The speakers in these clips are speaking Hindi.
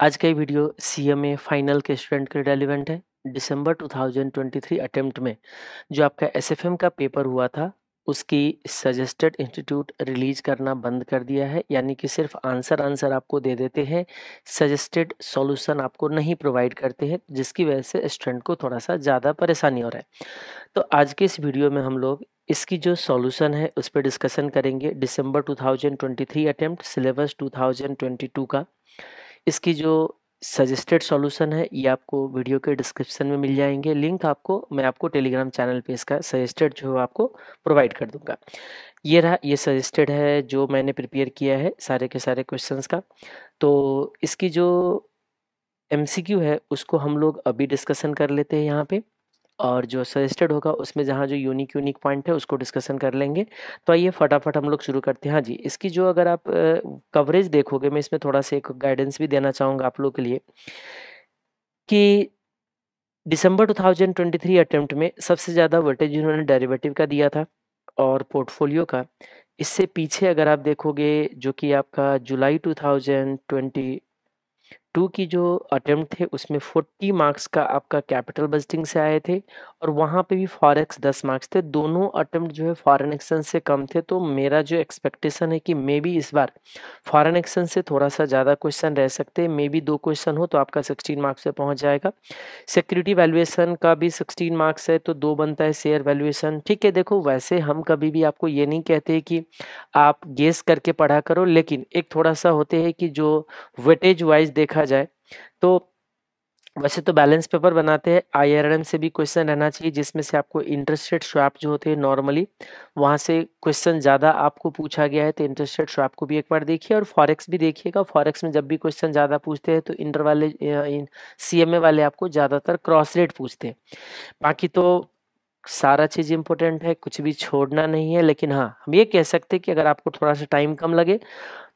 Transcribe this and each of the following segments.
आज का ये वीडियो ए फाइनल के स्टूडेंट के लिए रेलिवेंट है दिसंबर 2023 अटेम्प्ट में जो आपका एसएफएम का पेपर हुआ था उसकी सजेस्टेड इंस्टीट्यूट रिलीज करना बंद कर दिया है यानी कि सिर्फ आंसर आंसर आपको दे देते हैं सजेस्टेड सॉल्यूशन आपको नहीं प्रोवाइड करते हैं जिसकी वजह से स्टूडेंट को थोड़ा सा ज़्यादा परेशानी हो रहा है तो आज के इस वीडियो में हम लोग इसकी जो सॉल्यूशन है उस पर डिस्कशन करेंगे दिसंबर 2023 अटेम्प्ट सिलेबस 2022 का इसकी जो सजेस्टेड सॉल्यूशन है ये आपको वीडियो के डिस्क्रिप्शन में मिल जाएंगे लिंक आपको मैं आपको टेलीग्राम चैनल पे इसका सजेस्टेड जो है आपको प्रोवाइड कर दूंगा ये रहा ये सजेस्टेड है जो मैंने प्रिपेयर किया है सारे के सारे क्वेश्चंस का तो इसकी जो एम है उसको हम लोग अभी डिस्कशन कर लेते हैं यहाँ पर और जो सजेस्टेड होगा उसमें जहाँ जो यूनिक यूनिक पॉइंट है उसको डिस्कशन कर लेंगे तो आइए फटाफट हम लोग शुरू करते हैं हाँ जी इसकी जो अगर आप कवरेज देखोगे मैं इसमें थोड़ा सा एक गाइडेंस भी देना चाहूँगा आप लोग के लिए कि दिसंबर 2023 अटेम्प्ट में सबसे ज़्यादा वोल्टेज इन्होंने डेरिवेटिव का दिया था और पोर्टफोलियो का इससे पीछे अगर आप देखोगे जो कि आपका जुलाई टू टू की जो अटेम्प्ट थे उसमें फोर्टी मार्क्स का आपका कैपिटल बजटिंग से आए थे और वहाँ पे भी फॉरेक्स दस मार्क्स थे दोनों अटेम्प्ट जो है फॉरेन एक्सचेंज से कम थे तो मेरा जो एक्सपेक्टेशन है कि मे बी इस बार फॉरेन एक्सचेंज से थोड़ा सा ज़्यादा क्वेश्चन रह सकते हैं मे बी दो क्वेश्चन हो तो आपका सिक्सटीन मार्क्स पे पहुँच जाएगा सिक्योरिटी वैल्यूएसन का भी सिक्सटीन मार्क्स है तो दो बनता है शेयर वैल्यूएसन ठीक है देखो वैसे हम कभी भी आपको ये नहीं कहते कि आप गेस करके पढ़ा करो लेकिन एक थोड़ा सा होते हैं कि जो वेटेज वाइज देखा देखा जाए तो वैसे तो बैलेंस पेपर बनाते हैं आई से भी क्वेश्चन रहना चाहिए जिसमें से आपको इंटरेस्ट रेट स्वैप जो होते हैं नॉर्मली वहाँ से क्वेश्चन ज़्यादा आपको पूछा गया है तो इंटरेस्ट रेट स्वैप को भी एक बार देखिए और फॉरेक्स भी देखिएगा फॉरेक्स में जब भी क्वेश्चन ज़्यादा पूछते हैं तो इंटर वाले सी वाले आपको ज़्यादातर क्रॉस रेट पूछते हैं बाकी तो सारा चीज़ इम्पोर्टेंट है कुछ भी छोड़ना नहीं है लेकिन हाँ हम ये कह सकते हैं कि अगर आपको थोड़ा सा टाइम कम लगे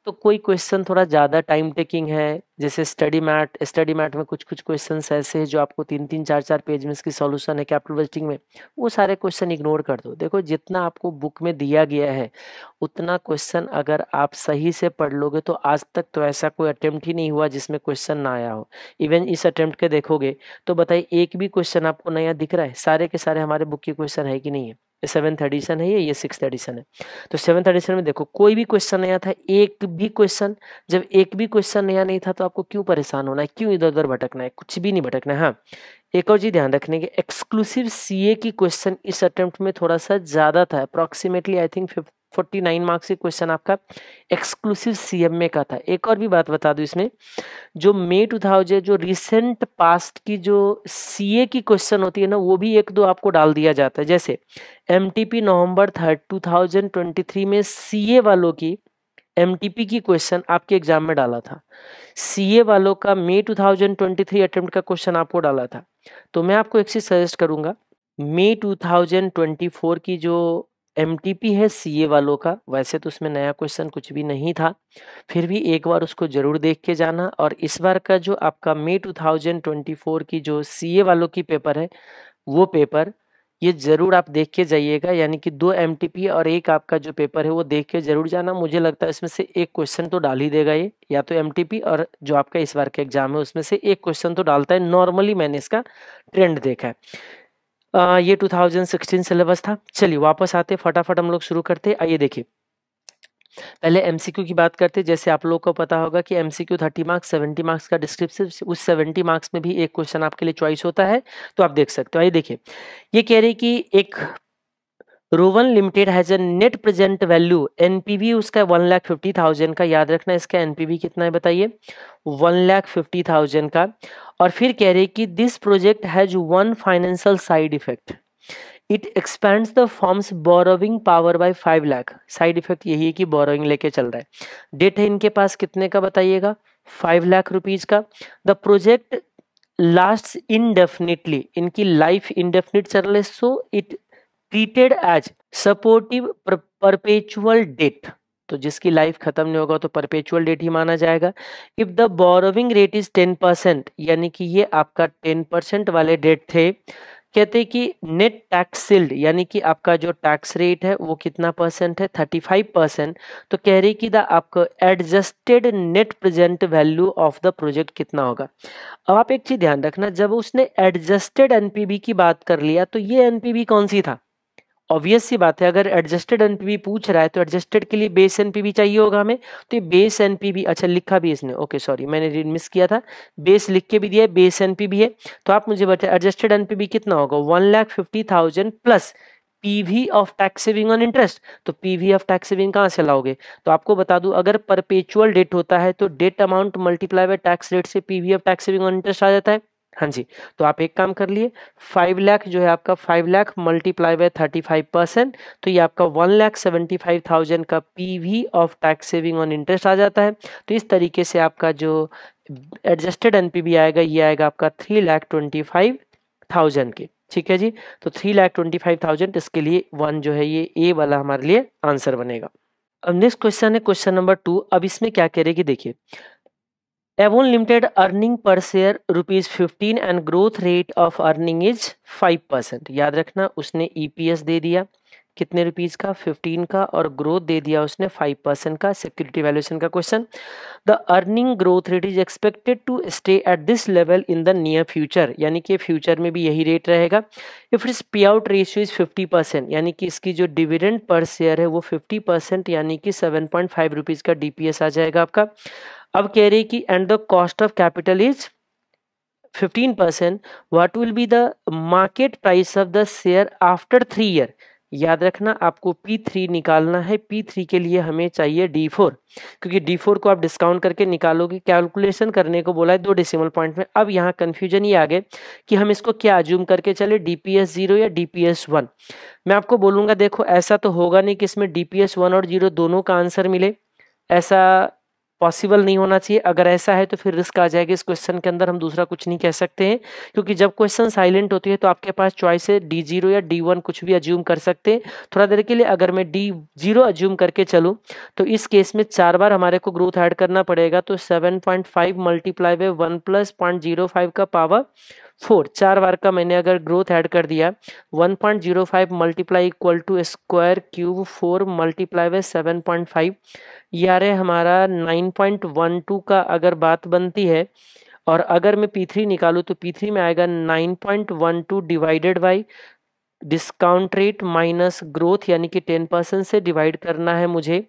तो कोई क्वेश्चन थोड़ा ज़्यादा टाइम टेकिंग है जैसे स्टडी मैट स्टडी मैट में कुछ कुछ क्वेश्चन ऐसे हैं जो आपको तीन तीन चार चार पेज में इसकी सॉल्यूशन है कैपिटल बजटिंग में वो सारे क्वेश्चन इग्नोर कर दो देखो जितना आपको बुक में दिया गया है उतना क्वेश्चन अगर आप सही से पढ़ लोगे तो आज तक तो ऐसा कोई अटैम्प्ट ही नहीं हुआ जिसमें क्वेश्चन ना आया हो इवन इस अटैम्प्ट के देखोगे तो बताइए एक भी क्वेश्चन आपको नया दिख रहा है सारे के सारे हमारे बुक के क्वेश्चन है कि नहीं है सेवेंथ एडिशन है ये ये सिक्स एडिशन है तो सेवन्थ एडिशन में देखो कोई भी क्वेश्चन नया था एक भी क्वेश्चन जब एक भी क्वेश्चन नया नहीं था तो आपको क्यों परेशान होना है क्यों इधर उधर भटकना है कुछ भी नहीं भटकना है हाँ एक और चीज ध्यान रखने की एक्सक्लूसिव सीए की क्वेश्चन इस अटेम्प्ट में थोड़ा सा ज्यादा था approximately I think forty nine marks के क्वेश्चन आपका एक्सक्लूसिव सीएमए का था एक और भी बात बता दूं इसमें जो मे टू थाउजेंड जो रिसेंट पास्ट की जो सीए की क्वेश्चन होती है ना वो भी एक दो आपको डाल दिया जाता है जैसे M T P November third two thousand twenty three में सीए वालों की एम की क्वेश्चन आपके एग्जाम में डाला था सीए वालों का May two thousand twenty three attempt का क्वेश्चन आपको डाला था तो मैं आपको एक चीज सजेस्ट करूंगा मे 2024 की जो एम है सी वालों का वैसे तो उसमें नया क्वेश्चन कुछ भी नहीं था फिर भी एक बार उसको ज़रूर देख के जाना और इस बार का जो आपका मे 2024 की जो सी वालों की पेपर है वो पेपर ये ज़रूर आप देख के जाइएगा यानी कि दो एम और एक आपका जो पेपर है वो देख के ज़रूर जाना मुझे लगता है इसमें से एक क्वेश्चन तो डाल ही देगा ये या तो एम और जो आपका इस बार का एग्ज़ाम है उसमें से एक क्वेश्चन तो डालता है नॉर्मली मैंने इसका ट्रेंड देखा है ये 2016 सिलेबस था चलिए वापस आते फटाफट हम लोग शुरू करते आइए देखिए पहले एमसीक्यू की बात करते जैसे आप लोग को पता होगा कि एमसीक्यू 30 मार्क्स 70 मार्क्स का डिस्क्रिप्शन उस 70 मार्क्स में भी एक क्वेश्चन आपके लिए चॉइस होता है तो आप देख सकते हो आइए देखिए ये कह रही कि एक Rowan limited has a net present value NPV उसका वन लाख फिफ्टी थाउजेंड का याद रखना इसका एनपीवी कितना है बताइए वन लाख फिफ्टी थाउजेंड का और फिर कह रहे कि this project has one financial side effect it expands the firm's borrowing power by five lakh side effect यही है कि बोरोइंग लेके चल रहा है डेट है इनके पास कितने का बताइएगा फाइव लाख रुपीज का द प्रोजेक्ट लास्ट इनडेफिनेटली इनकी लाइफ इनडेफिनिट चल रही है so it treated as supportive perpetual debt तो जिसकी लाइफ खत्म नहीं होगा तो परपेचुअल डेट ही माना जाएगा if the borrowing rate is ten percent यानी कि ये आपका टेन परसेंट वाले डेट थे कहते कि नेट टैक्स सिल्ड यानी कि आपका जो टैक्स रेट है वो कितना परसेंट है थर्टी फाइव परसेंट तो कह रही कि द आपको adjusted net present value of the project कितना होगा अब आप एक चीज़ ध्यान रखना जब उसने एडजस्टेड एनपीबी की बात कर लिया तो ये एनपीबी कौन सी था ऑब्वियस सी बात है अगर एडजस्टेड एनपीवी पूछ रहा है तो एडजस्टेड के लिए बेस एनपीवी चाहिए होगा हमें तो ये बेस एनपीवी अच्छा लिखा भी इसने ओके सॉरी मैंने रीड मिस किया था बेस लिख के भी दिया है बेस एनपीवी है तो आप मुझे बताए एडजस्टेड एनपीवी कितना होगा one lakh fifty thousand plus PV of tax saving on interest तो पीवी ऑफ टैक्स सेविंग कहाँ से लाओगे तो आपको बता दूं अगर परपेचुअल डेट होता है तो debt amount multiply by tax rate से PV of tax saving on interest आ जाता है हाँ जी तो आप एक काम कर लिए फाइव लाख जो है आपका five lakh multiply by thirty five percent तो ये आपका one lakh seventy five thousand का PV of tax saving on interest आ जाता है तो इस तरीके से आपका जो एडजस्टेड एनपीबी आएगा ये आएगा आपका three lakh twenty five thousand के ठीक है जी तो three lakh twenty five thousand इसके लिए वन जो है ये ए वाला हमारे लिए आंसर बनेगा अब नेक्स्ट क्वेश्चन है क्वेश्चन नंबर टू अब इसमें क्या कह रहे कि देखिए Avon limited earning per share rupees fifteen and growth rate of earning is five percent याद रखना उसने ई पी एस दे दिया कितने रुपीज़ का फिफ्टीन का और ग्रोथ दे दिया उसने फाइव परसेंट का सिक्योरिटी वैल्यूएशन का question the earning growth rate is expected to stay at this level in the near future यानी कि फ्यूचर में भी यही रेट रहेगा इफ इस pay out ratio is fifty percent यानी कि इसकी जो डिविडेंड पर शेयर है वो फिफ्टी परसेंट यानी कि सेवन पॉइंट फाइव रुपीज़ का डी आ जाएगा आपका अब कह रही कि and the cost of capital is 15% what will be the market price of the share after three year याद रखना आपको P3 निकालना है P3 के लिए हमें चाहिए D4 क्योंकि D4 को आप डिस्काउंट करके निकालोगे कैलकुलेशन करने को बोला है दो डेसिमल पॉइंट में अब यहाँ कन्फ्यूजन ही आ गए कि हम इसको क्या अज्यूम करके चले डी पी एस जीरो या डी पी एस वन मैं आपको बोलूँगा देखो ऐसा तो होगा नहीं कि इसमें डी पी एस वन और जीरो दोनों का आंसर मिले ऐसा पॉसिबल नहीं होना चाहिए अगर ऐसा है तो फिर रिस्क आ जाएगा इस क्वेश्चन के अंदर हम दूसरा कुछ नहीं कह सकते हैं क्योंकि जब क्वेश्चन साइलेंट होती है तो आपके पास चॉइस है डी जीरो या डी वन कुछ भी अज्यूम कर सकते हैं थोड़ा देर के लिए अगर मैं डी जीरो अज्यूम करके चलूँ तो इस केस में चार बार हमारे को ग्रोथ ऐड करना पड़ेगा तो seven point five multiply by one plus point zero five का पावर फोर चार बार का मैंने अगर ग्रोथ ऐड कर दिया one point zero five multiply equal to square cube four multiply by seven point five यार हमारा नाइन पॉइंट वन टू का अगर बात बनती है और अगर मैं पी थ्री निकालू तो थ्री में आएगा two divided by discount rate minus growth यानी कि टेन परसेंट से डिवाइड करना है मुझे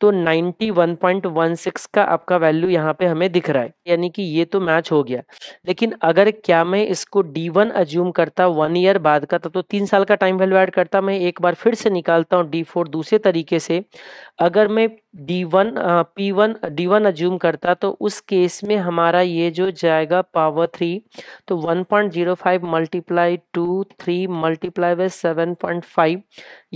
तो ninety one point one six का आपका वैल्यू यहाँ पे हमें दिख रहा है यानी कि ये तो मैच हो गया लेकिन अगर क्या मैं इसको डी वन अज्यूम करता वन ईयर बाद का तो तीन साल का टाइम वैल्यू ऐड करता मैं एक बार फिर से निकालता हूँ डी फोर दूसरे तरीके से अगर मैं D one P one D one assume करता तो उस केस में हमारा ये जो जाएगा पावर थ्री तो one point zero five multiply two three multiply by seven point five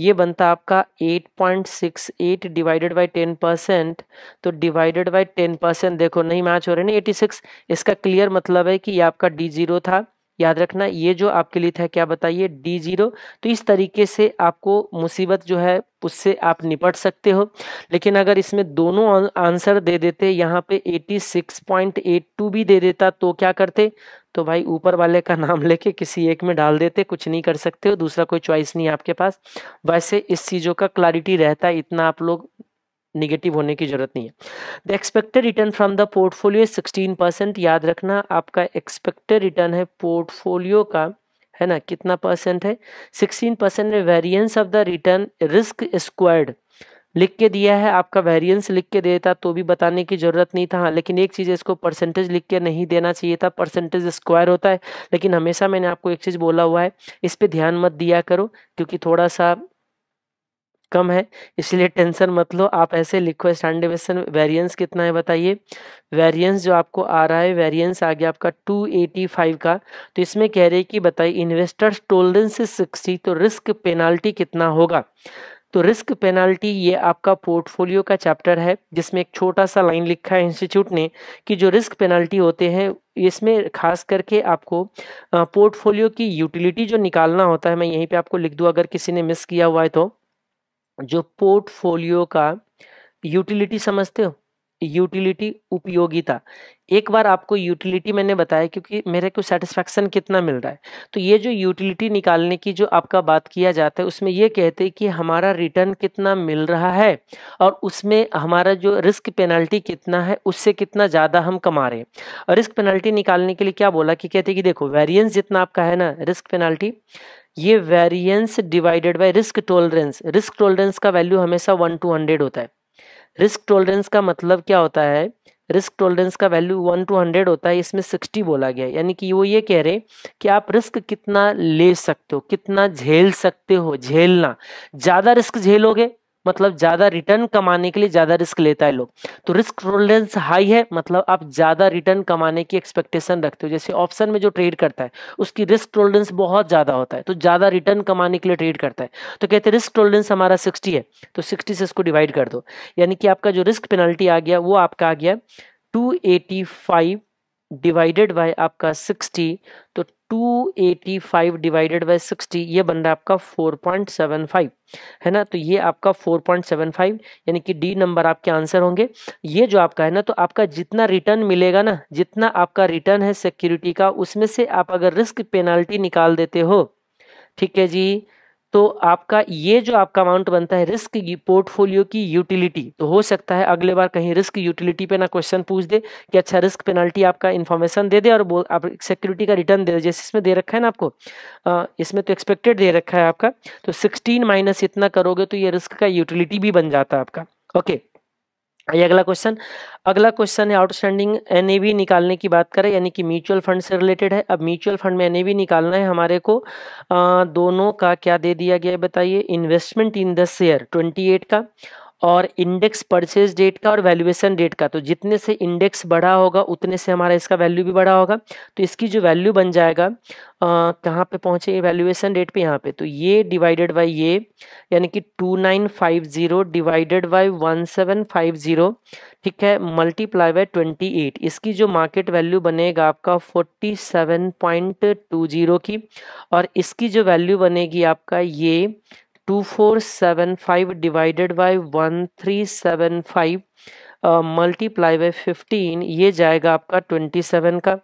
ये बनता आपका eight point six eight divided by ten percent तो डिवाइडेड बाई टेन परसेंट देखो नहीं मैच हो रहे ना एटी सिक्स इसका क्लियर मतलब है कि ये आपका डी जीरो था याद रखना ये जो आपके लिए था क्या बताइए डी जीरो तो इस तरीके से आपको मुसीबत जो है उससे आप निपट सकते हो लेकिन अगर इसमें दोनों आंसर दे देते यहाँ पे 86.82 भी दे देता तो क्या करते तो भाई ऊपर वाले का नाम लेके किसी एक में डाल देते कुछ नहीं कर सकते हो दूसरा कोई चॉइस नहीं आपके पास वैसे इस चीज़ों का क्लैरिटी रहता है इतना आप लोग निगेटिव होने की जरूरत नहीं है the expected return from the portfolio sixteen percent याद रखना आपका एक्सपेक्टेड रिटर्न है पोर्टफोलियो का है ना कितना परसेंट है सिक्सटीन परसेंट में variance of the return risk squared लिख के दिया है आपका वेरिएंस लिख के देता तो भी बताने की ज़रूरत नहीं था हाँ लेकिन एक चीज़ इसको परसेंटेज लिख के नहीं देना चाहिए था परसेंटेज स्क्वायर होता है लेकिन हमेशा मैंने आपको एक चीज़ बोला हुआ है इस पर ध्यान मत दिया करो क्योंकि थोड़ा सा कम है इसलिए टेंशन मत लो आप ऐसे लिखो स्टैंड डिविशन वेरियंस कितना है बताइए वेरियंस जो आपको आ रहा है वेरियंस आ गया आपका 285 का तो इसमें कह रहे कि बताइए इन्वेस्टर्स टोलरेंस सिक्सटी तो रिस्क पेनाल्टी कितना होगा तो रिस्क पेनाल्टी ये आपका पोर्टफोलियो का चैप्टर है जिसमें एक छोटा सा लाइन लिखा है इंस्टीट्यूट ने कि जो रिस्क पेनाल्टी होते हैं इसमें खास करके आपको पोर्टफोलियो की यूटिलिटी जो निकालना होता है मैं यहीं पे आपको लिख दूँ अगर किसी ने मिस किया हुआ है तो जो पोर्टफोलियो का यूटिलिटी समझते हो यूटिलिटी उपयोगिता एक बार आपको यूटिलिटी मैंने बताया क्योंकि मेरे को सेटिस्फैक्शन कितना मिल रहा है तो ये जो यूटिलिटी निकालने की जो आपका बात किया जाता है उसमें ये कहते हैं कि हमारा रिटर्न कितना मिल रहा है और उसमें हमारा जो रिस्क पेनल्टी कितना है उससे कितना ज़्यादा हम कमा रहे हैं और रिस्क पेनल्टी निकालने के लिए क्या बोला कि कहते हैं कि देखो वेरियंस जितना आपका है ना रिस्क पेनल्टी ये variance divided by risk tolerance risk tolerance का वैल्यू हमेशा वन टू हंड्रेड होता है रिस्क टॉलरेंस का मतलब क्या होता है रिस्क टॉलरेंस का वैल्यू वन टू हंड्रेड होता है इसमें सिक्सटी बोला गया यानी कि वो ये कह रहे हैं कि आप रिस्क कितना ले सकते हो कितना झेल सकते हो झेलना ज़्यादा रिस्क झेलोगे मतलब ज्यादा रिटर्न कमाने के लिए ज्यादा रिस्क लेता है लोग तो रिस्क टॉलरेंस हाई है मतलब आप ज्यादा रिटर्न कमाने की एक्सपेक्टेशन रखते हो जैसे ऑप्शन में जो ट्रेड करता है उसकी रिस्क टॉलरेंस बहुत ज्यादा होता है तो ज्यादा रिटर्न कमाने के लिए ट्रेड करता है तो कहते हैं रिस्क टॉलरेंस हमारा सिक्सटी है तो सिक्सटी से इसको डिवाइड कर दो यानी कि आपका जो रिस्क पेनल्टी आ गया वो आपका आ गया two eighty five divided by आपका सिक्सटी तो 285 डिवाइडेड बाय 60 ये बन रहा है आपका 4.75 है ना तो ये आपका 4.75 यानी कि डी नंबर आपके आंसर होंगे ये जो आपका है ना तो आपका जितना रिटर्न मिलेगा ना जितना आपका रिटर्न है सिक्योरिटी का उसमें से आप अगर रिस्क पेनाल्टी निकाल देते हो ठीक है जी तो आपका ये जो आपका अमाउंट बनता है रिस्क पोर्टफोलियो की यूटिलिटी तो हो सकता है अगले बार कहीं रिस्क यूटिलिटी पे ना क्वेश्चन पूछ दे कि अच्छा रिस्क पेनल्टी आपका इन्फॉर्मेशन दे दे और बोल आप सिक्योरिटी का रिटर्न दे दे जैसे इसमें दे रखा है ना आपको आ, इसमें तो एक्सपेक्टेड दे रखा है आपका तो सिक्सटीन माइनस इतना करोगे तो ये रिस्क का यूटिलिटी भी बन जाता है आपका ओके ये अगला क्वेश्चन अगला क्वेश्चन है आउटस्टैंडिंग एनएवी निकालने की बात करें यानी कि म्यूचुअल फंड से रिलेटेड है अब म्यूचुअल फंड में एनएवी निकालना है हमारे को आ, दोनों का क्या दे दिया गया है बताइए इन्वेस्टमेंट इन द शेयर 28 का और इंडेक्स परचेज डेट का और वैल्यूएशन डेट का तो जितने से इंडेक्स बढ़ा होगा उतने से हमारा इसका वैल्यू भी बढ़ा होगा तो इसकी जो वैल्यू बन जाएगा कहाँ पे पहुँचे वैल्यूएशन डेट पे यहाँ पे तो ये डिवाइडेड बाई ये यानी कि two nine five zero divided by one seven five zero ठीक है मल्टीप्लाई बाय ट्वेंटी एट इसकी जो मार्केट वैल्यू बनेगा आपका forty seven point two zero की और इसकी जो वैल्यू बनेगी आपका ये two four seven five divided by one three seven five multiply by fifteen ये जाएगा आपका ट्वेंटी सेवन का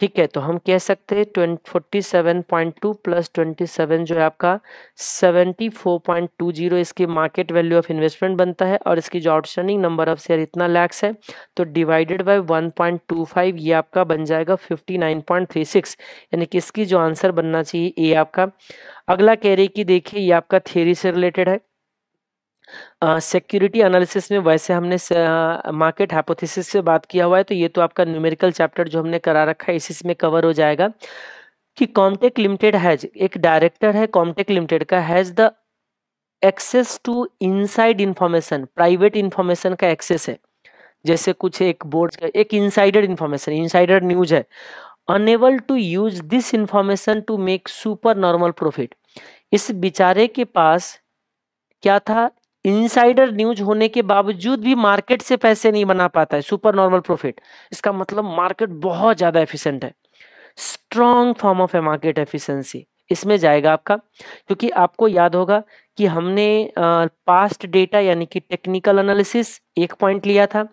ठीक है तो हम कह सकते हैं forty seven point two plus twenty seven जो है आपका seventy four point two zero इसकी मार्केट वैल्यू ऑफ इन्वेस्टमेंट बनता है और इसकी जो आउटस्टैंडिंग नंबर ऑफ शेयर इतना लैक्स है तो divided by one point two five ये आपका बन जाएगा fifty nine point three six यानी कि इसकी जो आंसर बनना चाहिए ए आपका अगला कह रही कि देखिए ये आपका थेरी से रिलेटेड है सिक्योरिटी एनालिसिस में वैसे हमने मार्केट हाइपोथेसिस से बात किया हुआ है तो ये तो आपका न्यूमेरिकल चैप्टर जो हमने करा रखा है इसी में कवर हो जाएगा कि कॉमटेक लिमिटेड हैज एक डायरेक्टर है कॉमटेक लिमिटेड का has the access to inside information private information का एक्सेस है जैसे कुछ एक बोर्ड का एक इनसाइडर इंफॉर्मेशन इनसाइडर न्यूज है enable to use this information to make super normal profit इस बिचारे के पास क्या था इनसाइडर न्यूज होने के बावजूद भी मार्केट से पैसे नहीं बना पाता है सुपर नॉर्मल प्रॉफिट इसका मतलब मार्केट बहुत ज़्यादा एफिशिएंट है strong form of a market efficiency इसमें जाएगा आपका क्योंकि आपको याद होगा कि हमने पास्ट डेटा यानी कि टेक्निकल एनालिसिस एक पॉइंट लिया था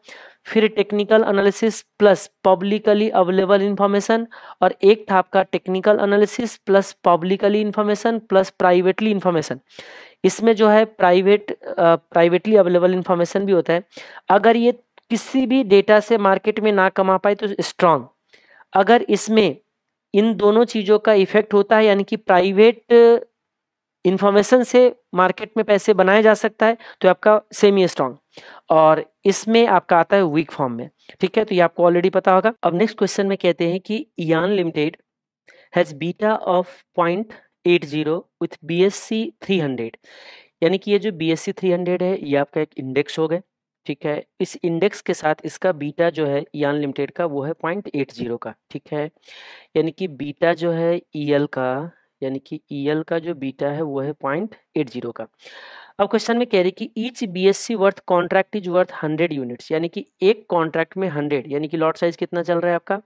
फिर technical analysis plus publicly available information और एक था आपका technical analysis plus publicly information plus privately information इसमें जो है प्राइवेट प्राइवेटली अवेलेबल इन्फॉर्मेशन भी होता है अगर ये किसी भी डेटा से मार्केट में ना कमा पाए तो स्ट्रांग अगर इसमें इन दोनों चीज़ों का इफेक्ट होता है यानी कि प्राइवेट इन्फॉर्मेशन से मार्केट में पैसे बनाया जा सकता है तो आपका सेमी स्ट्रांग और इसमें आपका आता है वीक फॉर्म में ठीक है तो ये आपको ऑलरेडी पता होगा अब नेक्स्ट क्वेश्चन में कहते हैं कि यान limited has beta of point eight zero with B S C three hundred यानी कि ये जो B S C three hundred है ये आपका एक इंडेक्स हो गए ठीक है इस इंडेक्स के साथ इसका बीटा जो है यान लिमिटेड का वो है पॉइंट एट जीरो का ठीक है यानी कि बीटा जो है ई e एल का यानी कि ई e एल का जो बीटा है वो है पॉइंट एट जीरो का अब क्वेश्चन में कह रही कि each BSC worth contract is worth 100 units यानी कि एक कॉन्ट्रैक्ट में 100 यानी कि लॉट साइज कितना चल रहा है आपका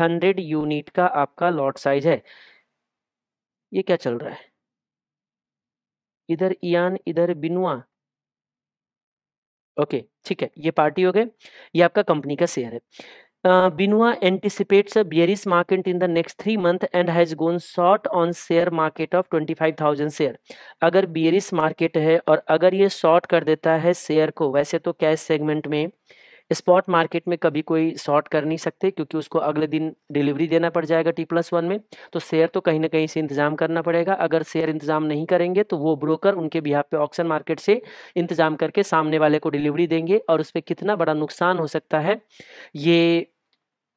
100 यूनिट का आपका लॉट साइज है ये क्या चल रहा है इधर इयान इधर बिनुआ ओके ठीक है ये पार्टी हो गए ये आपका कंपनी का शेयर है Uh, Binwa anticipates a bearish market in the next three months and has gone short on share market of 25,000 share अगर bearish market है और अगर ये short कर देता है शेयर को वैसे तो कैश सेगमेंट में स्पॉट मार्केट में कभी कोई शॉर्ट कर नहीं सकते क्योंकि उसको अगले दिन डिलीवरी देना पड़ जाएगा टी प्लस वन में तो शेयर तो कहीं ना कहीं से इंतजाम करना पड़ेगा अगर शेयर इंतजाम नहीं करेंगे तो वो ब्रोकर उनके बिहार पे ऑक्शन मार्केट से इंतजाम करके सामने वाले को डिलीवरी देंगे और उस पर कितना बड़ा नुकसान हो सकता है ये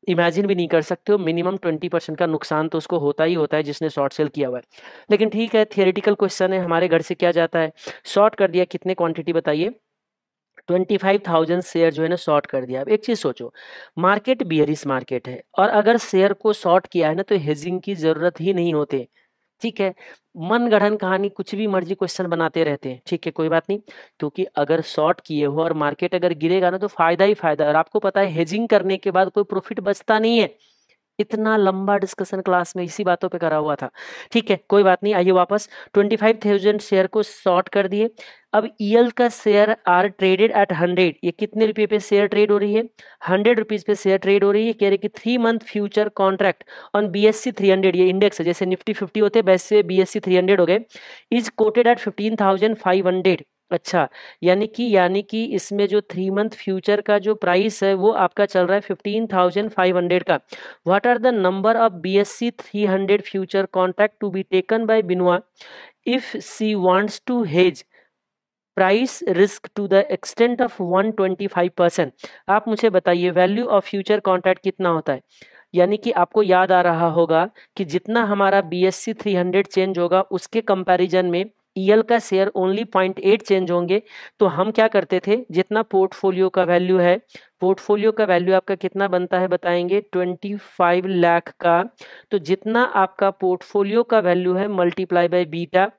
इमेजिन भी नहीं कर सकते हो मिनिमम ट्वेंटी परसेंट का नुकसान तो उसको होता ही होता है जिसने शॉर्ट सेल किया हुआ है लेकिन ठीक है थियोरिटिकल क्वेश्चन है हमारे घर से क्या जाता है शॉर्ट कर दिया कितने क्वांटिटी बताइए ट्वेंटी फाइव थाउजेंड शेयर जो है ना शॉर्ट कर दिया अब एक चीज़ सोचो मार्केट बियरिस मार्केट है और अगर शेयर को शॉर्ट किया है ना तो हेजिंग की ज़रूरत ही नहीं होती ठीक है मन गढ़न कहानी कुछ भी मर्जी क्वेश्चन बनाते रहते हैं ठीक है कोई बात नहीं क्योंकि अगर शॉर्ट किए हो और मार्केट अगर गिरेगा ना तो फायदा ही फायदा और आपको पता है हेजिंग करने के बाद कोई प्रॉफिट बचता नहीं है इतना लंबा डिस्कशन क्लास में इसी बातों पे करा हुआ था ठीक है कोई बात नहीं आइए वापस ट्वेंटी फाइव थाउजेंड शेयर को शॉर्ट कर दिए अब ईएल e का share are traded at hundred ये कितने रुपए पे शेयर ट्रेड हो रही है hundred rupees per share trade हो रही है कह रहे कि three month future contract on B S C three hundred ये इंडेक्स है जैसे निफ्टी फिफ्टी होते वैसे B S C three hundred हो गए is quoted at fifteen thousand five hundred अच्छा, यानी कि यानी कि इसमें जो थ्री मंथ फ्यूचर का जो प्राइस है वो आपका चल रहा है फिफ्टीन थाउजेंड फाइव हंड्रेड का। What are the number of BSC hundred future contract to be taken by बिनवा if she wants to hedge price risk to the extent of one twenty five percent आप मुझे बताइए वैल्यू ऑफ फ्यूचर कॉन्ट्रैक्ट कितना होता है? यानी कि आपको याद आ रहा होगा कि जितना हमारा B S C three hundred change होगा उसके कंपैरिजन में ईएल का share only point eight change होंगे तो हम क्या करते थे जितना पोर्टफोलियो का वैल्यू है पोर्टफोलियो का वैल्यू आपका कितना बनता है बताएंगे ट्वेंटी फाइव लाख का तो जितना आपका पोर्टफोलियो का वैल्यू है मल्टीप्लाई बाय बीटा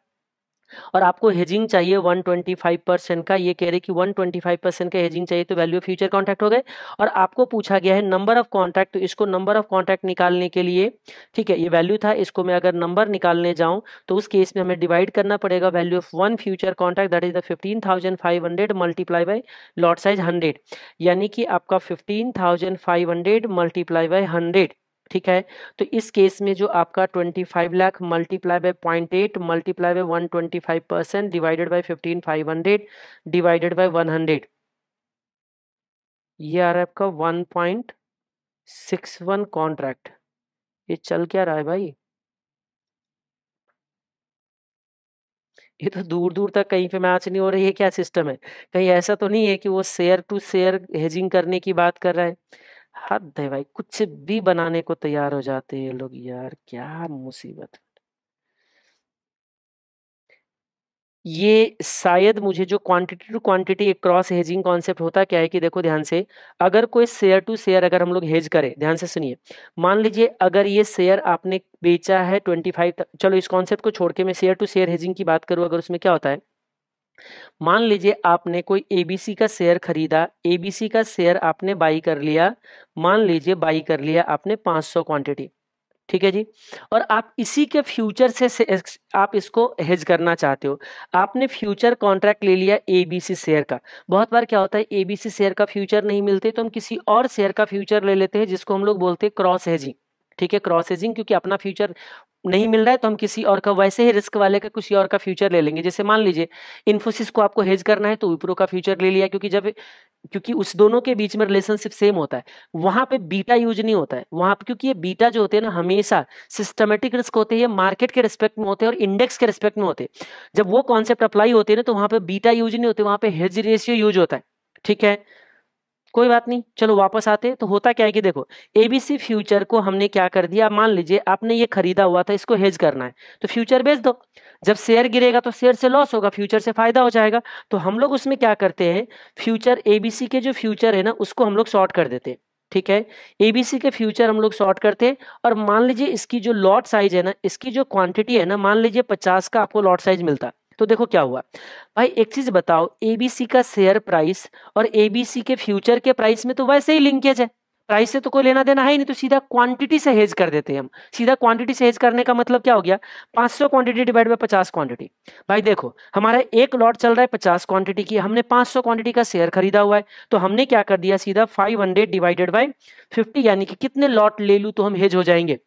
और आपको हेजिंग चाहिए 125 परसेंट का ये कह रहे कि 125 परसेंट का हेजिंग चाहिए तो वैल्यू फ्यूचर कॉन्ट्रैक्ट हो गए और आपको पूछा गया है नंबर ऑफ कॉन्ट्रैक्ट तो इसको नंबर ऑफ कॉन्ट्रैक्ट निकालने के लिए ठीक है ये वैल्यू था इसको मैं अगर नंबर निकालने जाऊँ तो उस केस में हमें डिवाइड करना पड़ेगा value of one future contract that is the fifteen thousand five hundred multiply by lot size hundred यानी कि आपका fifteen thousand five hundred multiply by hundred ठीक है तो इस केस में जो आपका 25 lakh multiply by point eight multiply by 125 percent divided by 15 hundred divided by one hundred ये आ रहा है आपका 1.61 कॉन्ट्रैक्ट ये चल क्या रहा है भाई ये तो दूर दूर तक कहीं पे मैच नहीं हो रही है क्या सिस्टम है कहीं ऐसा तो नहीं है कि वो शेयर टू शेयर हेजिंग करने की बात कर रहा है हद है भाई कुछ भी बनाने को तैयार हो जाते हैं लोग यार क्या मुसीबत ये शायद मुझे जो क्वांटिटी टू क्वांटिटी एक क्रॉस हेजिंग कॉन्सेप्ट होता क्या है कि देखो ध्यान से अगर कोई शेयर टू शेयर अगर हम लोग हेज करें ध्यान से सुनिए मान लीजिए अगर ये शेयर आपने बेचा है ट्वेंटी फाइव चलो इस कॉन्सेप्ट को छोड़ के मैं शेयर टू शेयर हेजिंग की बात करूं अगर उसमें क्या होता है मान लीजिए आपने कोई एबीसी का शेयर खरीदा एबीसी का शेयर आपने बाई कर लिया मान लीजिए बाई कर लिया आपने 500 क्वांटिटी ठीक है जी और आप इसी के फ्यूचर से, से आप इसको हेज करना चाहते हो आपने फ्यूचर कॉन्ट्रैक्ट ले लिया एबीसी शेयर का बहुत बार क्या होता है एबीसी शेयर का फ्यूचर नहीं मिलते तो हम किसी और शेयर का फ्यूचर ले लेते हैं जिसको हम लोग बोलते हैं क्रॉस हेजिंग ठीक है क्रॉस हेजिंग क्योंकि अपना फ्यूचर नहीं मिल रहा है तो हम किसी और का वैसे ही रिस्क वाले का किसी और का फ्यूचर ले लेंगे जैसे मान लीजिए इन्फोसिस को आपको हेज करना है तो विप्रो का फ्यूचर ले लिया क्योंकि जब क्योंकि उस दोनों के बीच में रिलेशनशिप सेम होता है वहां पे बीटा यूज नहीं होता है वहां पे क्योंकि ये बीटा जो होते हैं ना हमेशा सिस्टमेटिक रिस्क होते हैं मार्केट के रिस्पेक्ट में होते हैं और इंडेक्स के रिस्पेक्ट में होते हैं जब वो कॉन्सेप्ट अप्लाई होते हैं ना तो वहां पे बीटा यूज नहीं होते वहां पे हेज रेशियो यूज होता है ठीक है कोई बात नहीं चलो वापस आते तो होता क्या है कि देखो एबीसी फ्यूचर को हमने क्या कर दिया मान लीजिए आपने ये खरीदा हुआ था इसको हेज करना है तो फ्यूचर बेच दो जब शेयर गिरेगा तो शेयर से लॉस होगा फ्यूचर से फायदा हो जाएगा तो हम लोग उसमें क्या करते हैं फ्यूचर एबीसी के जो फ्यूचर है ना उसको हम लोग शॉर्ट कर देते हैं ठीक है एबीसी के फ्यूचर हम लोग शॉर्ट करते हैं और मान लीजिए इसकी जो लॉट साइज है ना इसकी जो क्वांटिटी है ना मान लीजिए पचास का आपको लॉट साइज मिलता तो देखो क्या हुआ भाई एक चीज बताओ एबीसी का शेयर प्राइस और एबीसी के फ्यूचर के प्राइस में तो वैसे ही लिंकेज है प्राइस से तो कोई लेना देना है ही नहीं तो सीधा क्वांटिटी से हेज कर देते हैं हम सीधा क्वांटिटी से हेज करने का मतलब क्या हो गया 500 क्वांटिटी डिवाइड बाय 50 क्वांटिटी भाई देखो हमारा एक लॉट चल रहा है 50 क्वांटिटी की हमने 500 क्वांटिटी का शेयर खरीदा हुआ है तो हमने क्या कर दिया सीधा 500 डिवाइडेड बाय 50 यानी कि कितने लॉट ले लू तो हम हेज हो जाएंगे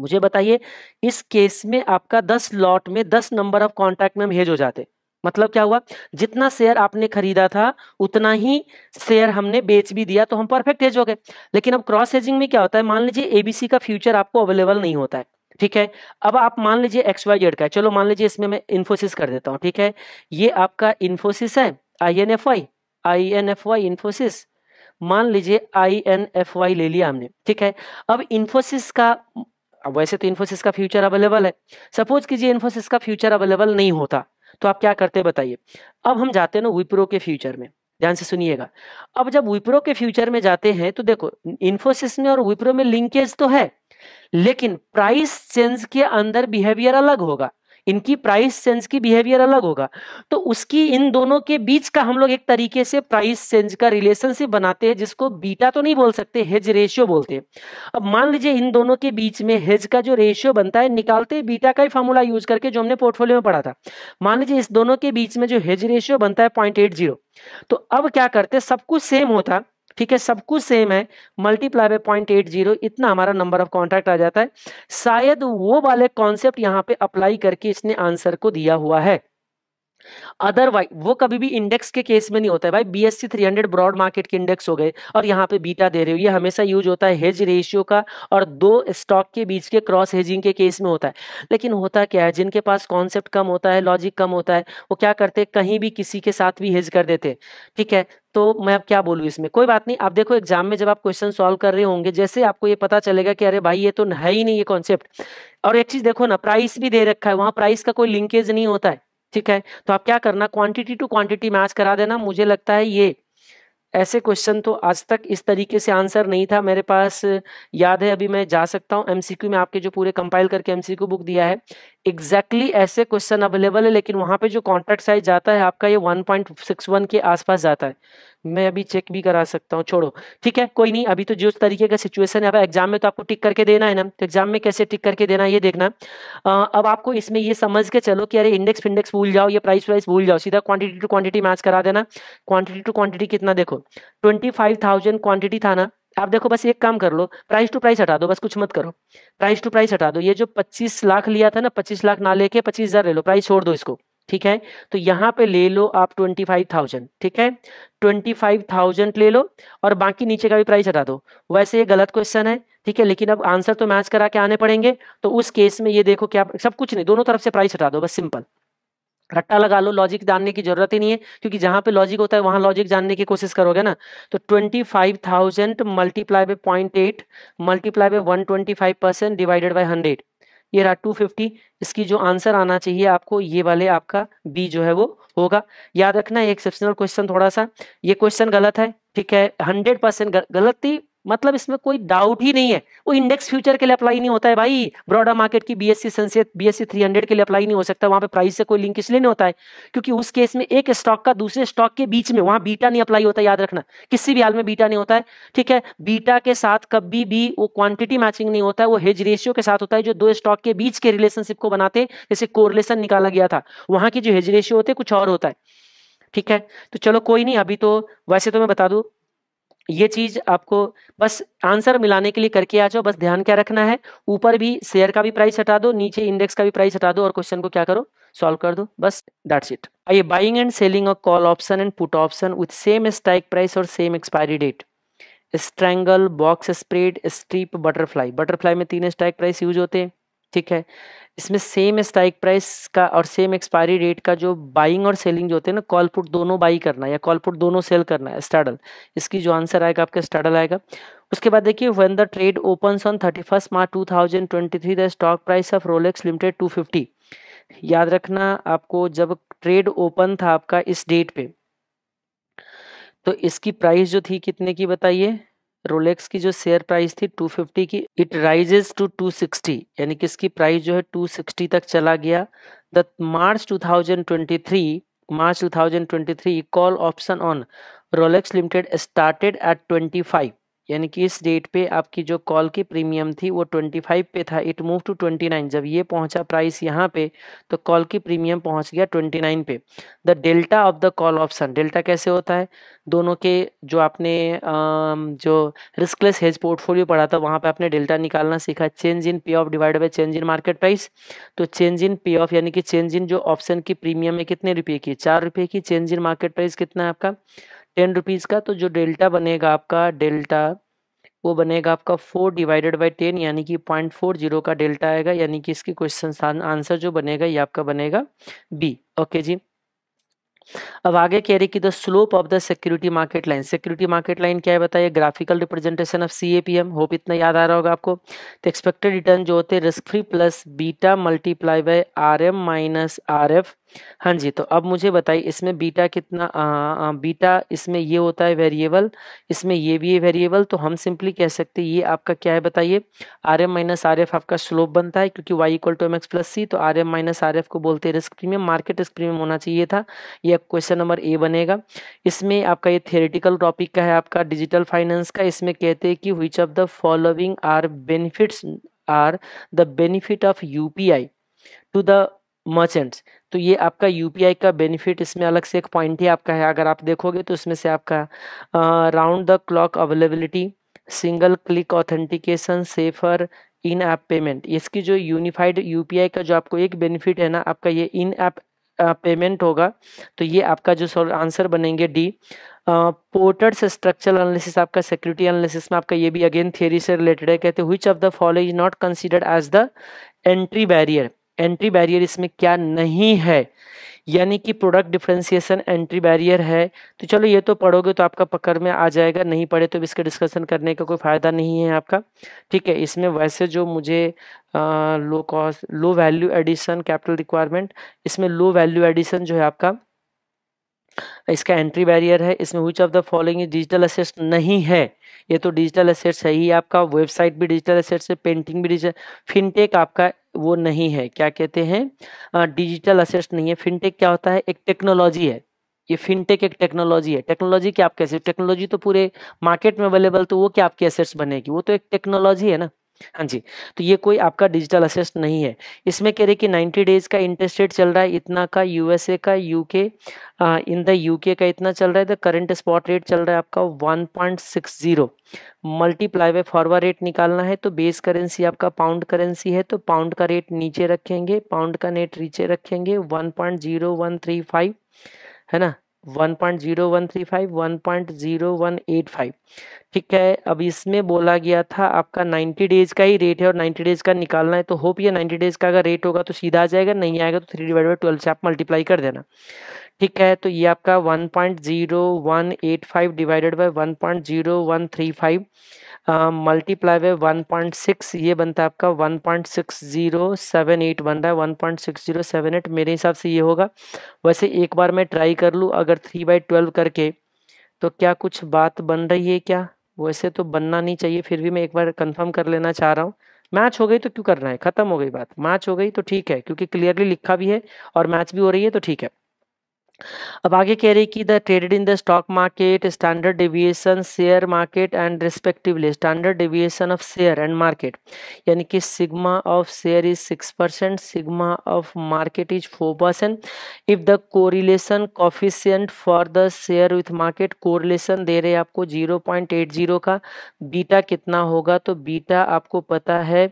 मुझे बताइए इस केस में आपका दस लॉट में दस नंबर ऑफ कॉन्ट्रैक्ट में हम हेज हो जाते मतलब क्या हुआ जितना शेयर आपने खरीदा था उतना ही शेयर हमने बेच भी दिया तो हम परफेक्ट हेज हो गए लेकिन अब क्रॉस हेजिंग में क्या होता है मान लीजिए एबीसी का फ्यूचर आपको अवेलेबल नहीं होता है ठीक है अब आप मान लीजिए एक्स वाई जेड का है चलो मान लीजिए इसमें मैं इन्फोसिस कर देता हूँ ठीक है ये आपका इन्फोसिस है I N F Y I N F Y Infosys मान लीजिए आई एन एफ वाई ले लिया हमने ठीक है अब इन्फोसिस का अब वैसे तो इन्फोसिस का फ्यूचर अवेलेबल है सपोज कीजिए इन्फोसिस का फ्यूचर अवेलेबल नहीं होता तो आप क्या करते बताइए अब हम जाते हैं ना विप्रो के फ्यूचर में ध्यान से सुनिएगा अब जब विप्रो के फ्यूचर में जाते हैं तो देखो इन्फोसिस में और विप्रो में लिंकेज तो है लेकिन प्राइस चेंज के अंदर बिहेवियर अलग होगा इनकी प्राइस सेंस की बिहेवियर अलग होगा तो उसकी इन दोनों के बीच का हम लोग एक तरीके से प्राइस सेंस का रिलेशनशिप बनाते हैं जिसको बीटा तो नहीं बोल सकते हेज रेशियो बोलते हैं अब मान लीजिए इन दोनों के बीच में हेज का जो रेशियो बनता है निकालते बीटा का ही फॉर्मूला यूज करके जो हमने पोर्टफोलियो में पढ़ा था मान लीजिए इस दोनों के बीच में जो हेज रेशियो बनता है पॉइंट तो अब क्या करते सब कुछ सेम होता ठीक है सब कुछ सेम है multiply by point eight zero इतना हमारा नंबर ऑफ कॉन्ट्रैक्ट आ जाता है शायद वो वाले कॉन्सेप्ट यहाँ पे अप्लाई करके इसने आंसर को दिया हुआ है अदरवाइज वो कभी भी इंडेक्स के केस में नहीं होता है भाई B S C three hundred broad market के इंडेक्स हो गए और यहाँ पे बीटा दे रहे हो ये हमेशा यूज होता है हेज रेशियो का और दो स्टॉक के बीच के क्रॉस हेजिंग के केस में होता है लेकिन होता क्या है जिनके पास कॉन्सेप्ट कम होता है लॉजिक कम होता है वो क्या करते कहीं भी किसी के साथ भी हेज कर देते ठीक है तो मैं अब क्या बोलूँ इसमें कोई बात नहीं आप देखो एग्जाम में जब आप क्वेश्चन सॉल्व कर रहे होंगे जैसे आपको ये पता चलेगा कि अरे भाई ये तो है ही नहीं ये कॉन्सेप्ट और एक चीज देखो ना प्राइस भी दे रखा है वहाँ प्राइस का कोई लिंकेज नहीं होता है ठीक है तो आप क्या करना क्वांटिटी टू क्वांटिटी मैच करा देना मुझे लगता है ये ऐसे क्वेश्चन तो आज तक इस तरीके से आंसर नहीं था मेरे पास याद है अभी मैं जा सकता हूँ एमसीक्यू में आपके जो पूरे कंपाइल करके एमसीक्यू बुक दिया है एग्जैक्टली exactly ऐसे क्वेश्चन अवेलेबल है लेकिन वहां पे जो कॉन्ट्रैक्ट साइज जाता है आपका ये 1.61 के आसपास जाता है मैं अभी चेक भी करा सकता हूँ छोड़ो ठीक है कोई नहीं अभी तो जो तरीके का सिचुएशन है अब एग्जाम में तो आपको टिक करके देना है ना तो एग्जाम में कैसे टिक करके देना है ये देखना आ, अब आपको इसमें ये समझ के चलो कि अरे इंडेक्स फिंडेक्स भूल जाओ ये प्राइस वाइस भूल जाओ सीधा क्वांटिटी टू क्वांटिटी मैच करा देना क्वांटिटी टू क्वांटिटी कितना देखो ट्वेंटी फाइव थाउजेंड क्वांटिटी था ना आप देखो बस एक काम कर लो प्राइस टू प्राइस हटा दो बस कुछ मत करो प्राइस टू प्राइस हटा दो ये जो पच्चीस लाख लिया था ना पच्चीस लाख ना लेके पच्चीस हजार ले लो प्राइस छोड़ दो इसको ठीक है तो यहाँ पे ले लो आप ट्वेंटी फाइव थाउजेंड ठीक है ट्वेंटी फाइव थाउजेंड ले लो और बाकी नीचे का भी प्राइस हटा दो वैसे ये गलत क्वेश्चन है ठीक है लेकिन अब आंसर तो मैच करा के आने पड़ेंगे तो उस केस में ये देखो क्या सब कुछ नहीं दोनों तरफ से प्राइस हटा दो बस सिंपल रट्टा लगा लो लॉजिक जानने की जरूरत ही नहीं है क्योंकि जहां पे लॉजिक होता है वहां लॉजिक जानने की कोशिश करोगे ना तो twenty five thousand multiply by point eight multiply by one twenty five percent divided by hundred ये रहा 250 इसकी जो आंसर आना चाहिए आपको ये वाले आपका बी जो है वो होगा याद रखना एक्सेप्शनल क्वेश्चन थोड़ा सा ये क्वेश्चन गलत है ठीक है हंड्रेड परसेंट गलत थी मतलब इसमें कोई डाउट ही नहीं है वो इंडेक्स फ्यूचर के लिए अप्लाई नहीं होता है भाई ब्रॉडर मार्केट की बीएससी एस बीएससी 300 के लिए अप्लाई नहीं हो सकता वहां पे प्राइस से कोई लिंक इसलिए नहीं होता है क्योंकि उस केस में एक स्टॉक का दूसरे स्टॉक के बीच में वहां बीटा नहीं अप्लाई होता याद रखना किसी भी हाल में बीटा नहीं होता है ठीक है बीटा के साथ कभी भी वो क्वांटिटी मैचिंग नहीं होता है वो हेज रेशियो के साथ होता है जो दो स्टॉक के बीच के रिलेशनशिप को बनाते जैसे कोरिलेशन निकाला गया था वहां की जो हेज रेशियो होते कुछ और होता है ठीक है तो चलो कोई नहीं अभी तो वैसे तो मैं बता दू ये चीज आपको बस आंसर मिलाने के लिए करके आ जाओ बस ध्यान क्या रखना है ऊपर भी शेयर का भी प्राइस हटा दो नीचे इंडेक्स का भी प्राइस हटा दो और क्वेश्चन को क्या करो सॉल्व कर दो बस दैट्स इट आइए buying and selling a call option and put option with same strike price और same expiry date strangle box spread strip butterfly butterfly में तीन स्ट्राइक प्राइस यूज होते हैं ठीक है इसमें सेम स्ट्राइक प्राइस का और सेम एक्सपायरी डेट का जो बाइंग और सेलिंग जो होते हैं ना कॉल पुट दोनों बाई करना या कॉल पुट दोनों सेल करना है स्टाडल इसकी जो आंसर आएगा आपका स्टाडल आएगा उसके बाद देखिए when the trade open on thirty first March two thousand twenty three the stock price of Rolex limited two fifty याद रखना आपको जब ट्रेड ओपन था आपका इस डेट पे तो इसकी प्राइस जो थी कितने की बताइए रोलेक्स की जो शेयर प्राइस थी 250 की इट राइजेस टू 260 यानी कि इसकी प्राइस जो है 260 तक चला गया the March 2023 March 2023 call option on Rolex limited started at 25 यानी कि इस डेट पे आपकी जो कॉल की प्रीमियम थी वो 25 पे था इट मूव टू 29 जब ये पहुंचा प्राइस यहाँ पे तो कॉल की प्रीमियम पहुंच गया 29 पे the delta of the call option delta कैसे होता है दोनों के जो आपने जो रिस्कलेस हेज पोर्टफोलियो पढ़ा था वहाँ पे आपने डेल्टा निकालना सीखा change in pay off divide by change in market price तो चेंज इन पे ऑफ यानी कि चेंज इन जो ऑप्शन की प्रीमियम है कितने रुपये की चार रुपये की चेंज इन मार्केट प्राइस कितना है आपका टेन रुपीज़ का तो जो डेल्टा बनेगा आपका डेल्टा वो बनेगा आपका फोर डिवाइडेड बाई टेन यानी कि पॉइंट फोर जीरो का डेल्टा आएगा यानी कि इसके क्वेश्चन आंसर जो बनेगा ये आपका बनेगा बी ओके जी अब आगे कह रही कि the slope of the security market line security market line क्या है बताइए graphical representation of C A P M hope इतना याद आ रहा होगा आपको तो एक्सपेक्टेड रिटर्न जो होते हैं risk free plus beta multiply by R M minus R F हाँ जी, तो अब मुझे बताइए इसमें बीटा कितना आ, आ, बीटा इसमें ये होता है वेरिएबल, इसमें ये भी है वेरिएबल तो हम सिंपली कह सकते हैं ये आपका क्या है बताइए? R M minus R F आपका स्लोप बनता है क्योंकि Y equal to M X plus C तो R M minus R F को बोलते हैं risk premium, market risk premium होना चाहिए था। यह क्वेश्चन नंबर ए बनेगा। इसमें आपका ये थ्योरेटिकल टॉपिक का है आपका डिजिटल फाइनेंस का इसमें कहते हैं कि which of the following are benefits are the benefit of UPI to the merchants तो ये आपका यूपीआई का बेनिफिट इसमें अलग से एक पॉइंट ही आपका है अगर आप देखोगे तो इसमें से आपका round the clock availability single click authentication safer in app payment इसकी जो यूनिफाइड यूपीआई का जो आपको एक बेनिफिट है ना आपका ये इन ऐप पेमेंट होगा तो ये आपका जो आंसर बनेंगे डी पोर्टर्स स्ट्रक्चरल एनालिसिस आपका सिक्योरिटी एनालिसिस में आपका ये भी अगेन थियरी से रिलेटेड है कहते हुई of the follow is not considered as the entry barrier entry barrier इसमें क्या नहीं है यानी कि प्रोडक्ट डिफ्रेंसिएशन एंट्री बैरियर है तो चलो ये तो पढ़ोगे तो आपका पकड़ में आ जाएगा नहीं पढ़े तो इसका डिस्कशन करने का कोई फ़ायदा नहीं है आपका ठीक है इसमें वैसे जो मुझे low cost low value addition capital requirement इसमें लो वैल्यू एडिशन जो है आपका इसका एंट्री बैरियर है इसमें which of the following digital assets नहीं है ये तो डिजिटल असेट्स है ही आपका वेबसाइट भी डिजिटल असेट्स है पेंटिंग भी डिजिटल फिनटेक आपका वो नहीं है क्या कहते हैं डिजिटल असेट्स नहीं है फिनटेक क्या होता है एक टेक्नोलॉजी है ये फिनटेक एक टेक्नोलॉजी है टेक्नोलॉजी क्या आपके टेक्नोलॉजी तो पूरे मार्केट में अवेलेबल तो वो क्या आपकी असेट्स बनेगी वो तो एक टेक्नोलॉजी है ना हाँ जी तो ये कोई आपका डिजिटल असेस्ट नहीं है इसमें कह रहे कि 90 डेज का इंटरेस्ट रेट चल रहा है इतना का यूएसए का यूके इन द यूके का इतना चल रहा है द करंट स्पॉट रेट चल रहा है आपका 1.60 मल्टीप्लाई बाय फॉरवर्ड रेट निकालना है तो बेस करेंसी आपका पाउंड करेंसी है तो पाउंड का रेट नीचे रखेंगे पाउंड का नेट नीचे रखेंगे वन है ना 1.0135 ठीक है अब इसमें बोला गया था आपका 90 डेज का ही रेट है और 90 डेज का निकालना है तो होप ये 90 डेज का अगर रेट होगा तो सीधा आ जाएगा नहीं आएगा तो थ्री डिवाइड बाई ट्वेल्व से आप मल्टीप्लाई कर देना ठीक है तो ये आपका 1.0185 डिवाइडेड बाय 1.0135 मल्टीप्लाई वे वन पॉइंट सिक्स ये बनता है आपका one point six zero seven eight बन रहा है one point six zero seven eight मेरे हिसाब से ये होगा वैसे एक बार मैं ट्राई कर लूँ अगर थ्री बाई ट्वेल्व करके तो क्या कुछ बात बन रही है क्या वैसे तो बनना नहीं चाहिए फिर भी मैं एक बार कंफर्म कर लेना चाह रहा हूँ मैच हो गई तो क्यों करना है खत्म हो गई बात मैच हो गई तो ठीक है क्योंकि क्लियरली लिखा भी है और मैच भी हो रही है तो ठीक है अब आगे कह रही कि the traded in the stock market standard deviation share market and respectively standard deviation of share and market यानी कि sigma of share is six percent sigma of market is four percent if the correlation coefficient for the share with market correlation दे रहे आपको जीरो का बीटा कितना होगा तो बीटा आपको पता है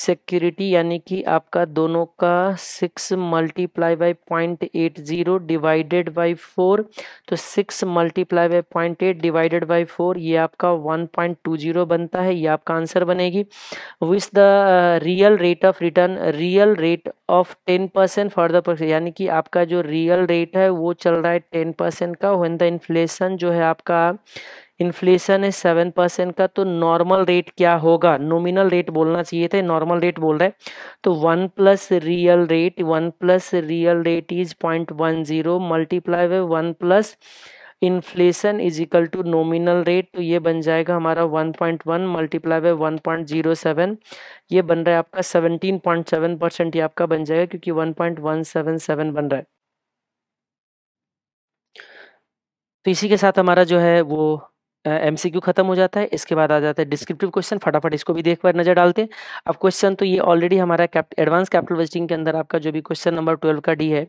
सिक्योरिटी यानी कि आपका दोनों का six multiply by point eight zero divided by four तो six multiply by point eight divided by four ये आपका वन पॉइंट टू जीरो बनता है ये आपका आंसर बनेगी with the real rate of return real rate of ten percent for the percent यानी कि आपका जो रियल रेट है वो चल रहा है टेन परसेंट का वन द इन्फ्लेशन जो है आपका इन्फ्लेशन है सेवन परसेंट का तो नॉर्मल रेट क्या होगा नोमिनल रेट बोलना चाहिए था नॉर्मल रेट बोल रहा है तो one plus real rate one plus real rate is point one zero multiply वे one plus inflation is equal to nominal rate तो ये बन जाएगा हमारा one point one multiply by one point zero seven ये बन रहा है आपका सेवनटीन पॉइंट सेवन परसेंट ये आपका बन जाएगा क्योंकि one one point seven seven बन रहा है तो इसी के साथ हमारा जो है वो क्यू खत्म हो जाता है इसके बाद आ जाता है डिस्क्रिप्टिव क्वेश्चन फटाफट इसको भी देख कर नजर डालते हैं अब क्वेश्चन तो ये ऑलरेडी हमारा एडवांस कैपिटल बजटिंग के अंदर आपका जो भी क्वेश्चन नंबर ट्वेल्व का डी है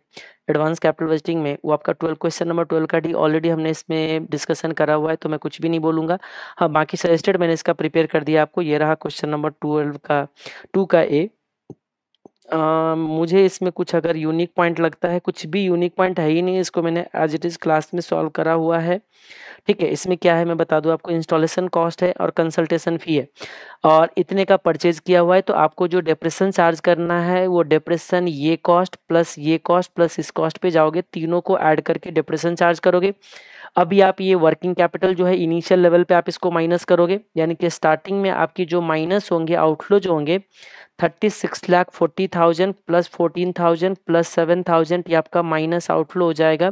एडवांस कैपिटल बजटिंग में वो आपका ट्वेल्व क्वेश्चन नंबर ट्वेल्व का डी ऑलरेडी हमने इसमें डिस्कशन करा हुआ है तो मैं कुछ भी नहीं बोलूंगा हाँ बाकी सजेस्टेड मैंने इसका प्रिपेयर कर दिया आपको ये रहा क्वेश्चन नंबर ट्वेल्व का टू का ए मुझे इसमें कुछ अगर यूनिक पॉइंट लगता है, कुछ भी यूनिक पॉइंट है ही नहीं, इसको मैंने एज़ इट इज़ क्लास में सॉल्व करा हुआ है। ठीक है, इसमें क्या है मैं बता दूँ आपको इंस्टॉलेशन कॉस्ट है और कंसल्टेशन फ़ी है और इतने का परचेज़ किया हुआ है तो आपको जो डिप्रेशन चार्ज करना है वो डिप्रेशन ये कॉस्ट प्लस ये कॉस्ट प्लस इस कॉस्ट पे जाओगे, तीनों को ऐड करके डिप्रेशन चार्ज करोगे। अभी आप ये वर्किंग कैपिटल जो है इनिशियल लेवल पर आप इसको माइनस करोगे, यानी कि स्टार्टिंग में आपकी जो माइनस होंगे, आउटफ्लो जो होंगे thirty six lakh forty thousand plus fourteen thousand plus seven thousand ये आपका माइनस आउटफ्लो हो जाएगा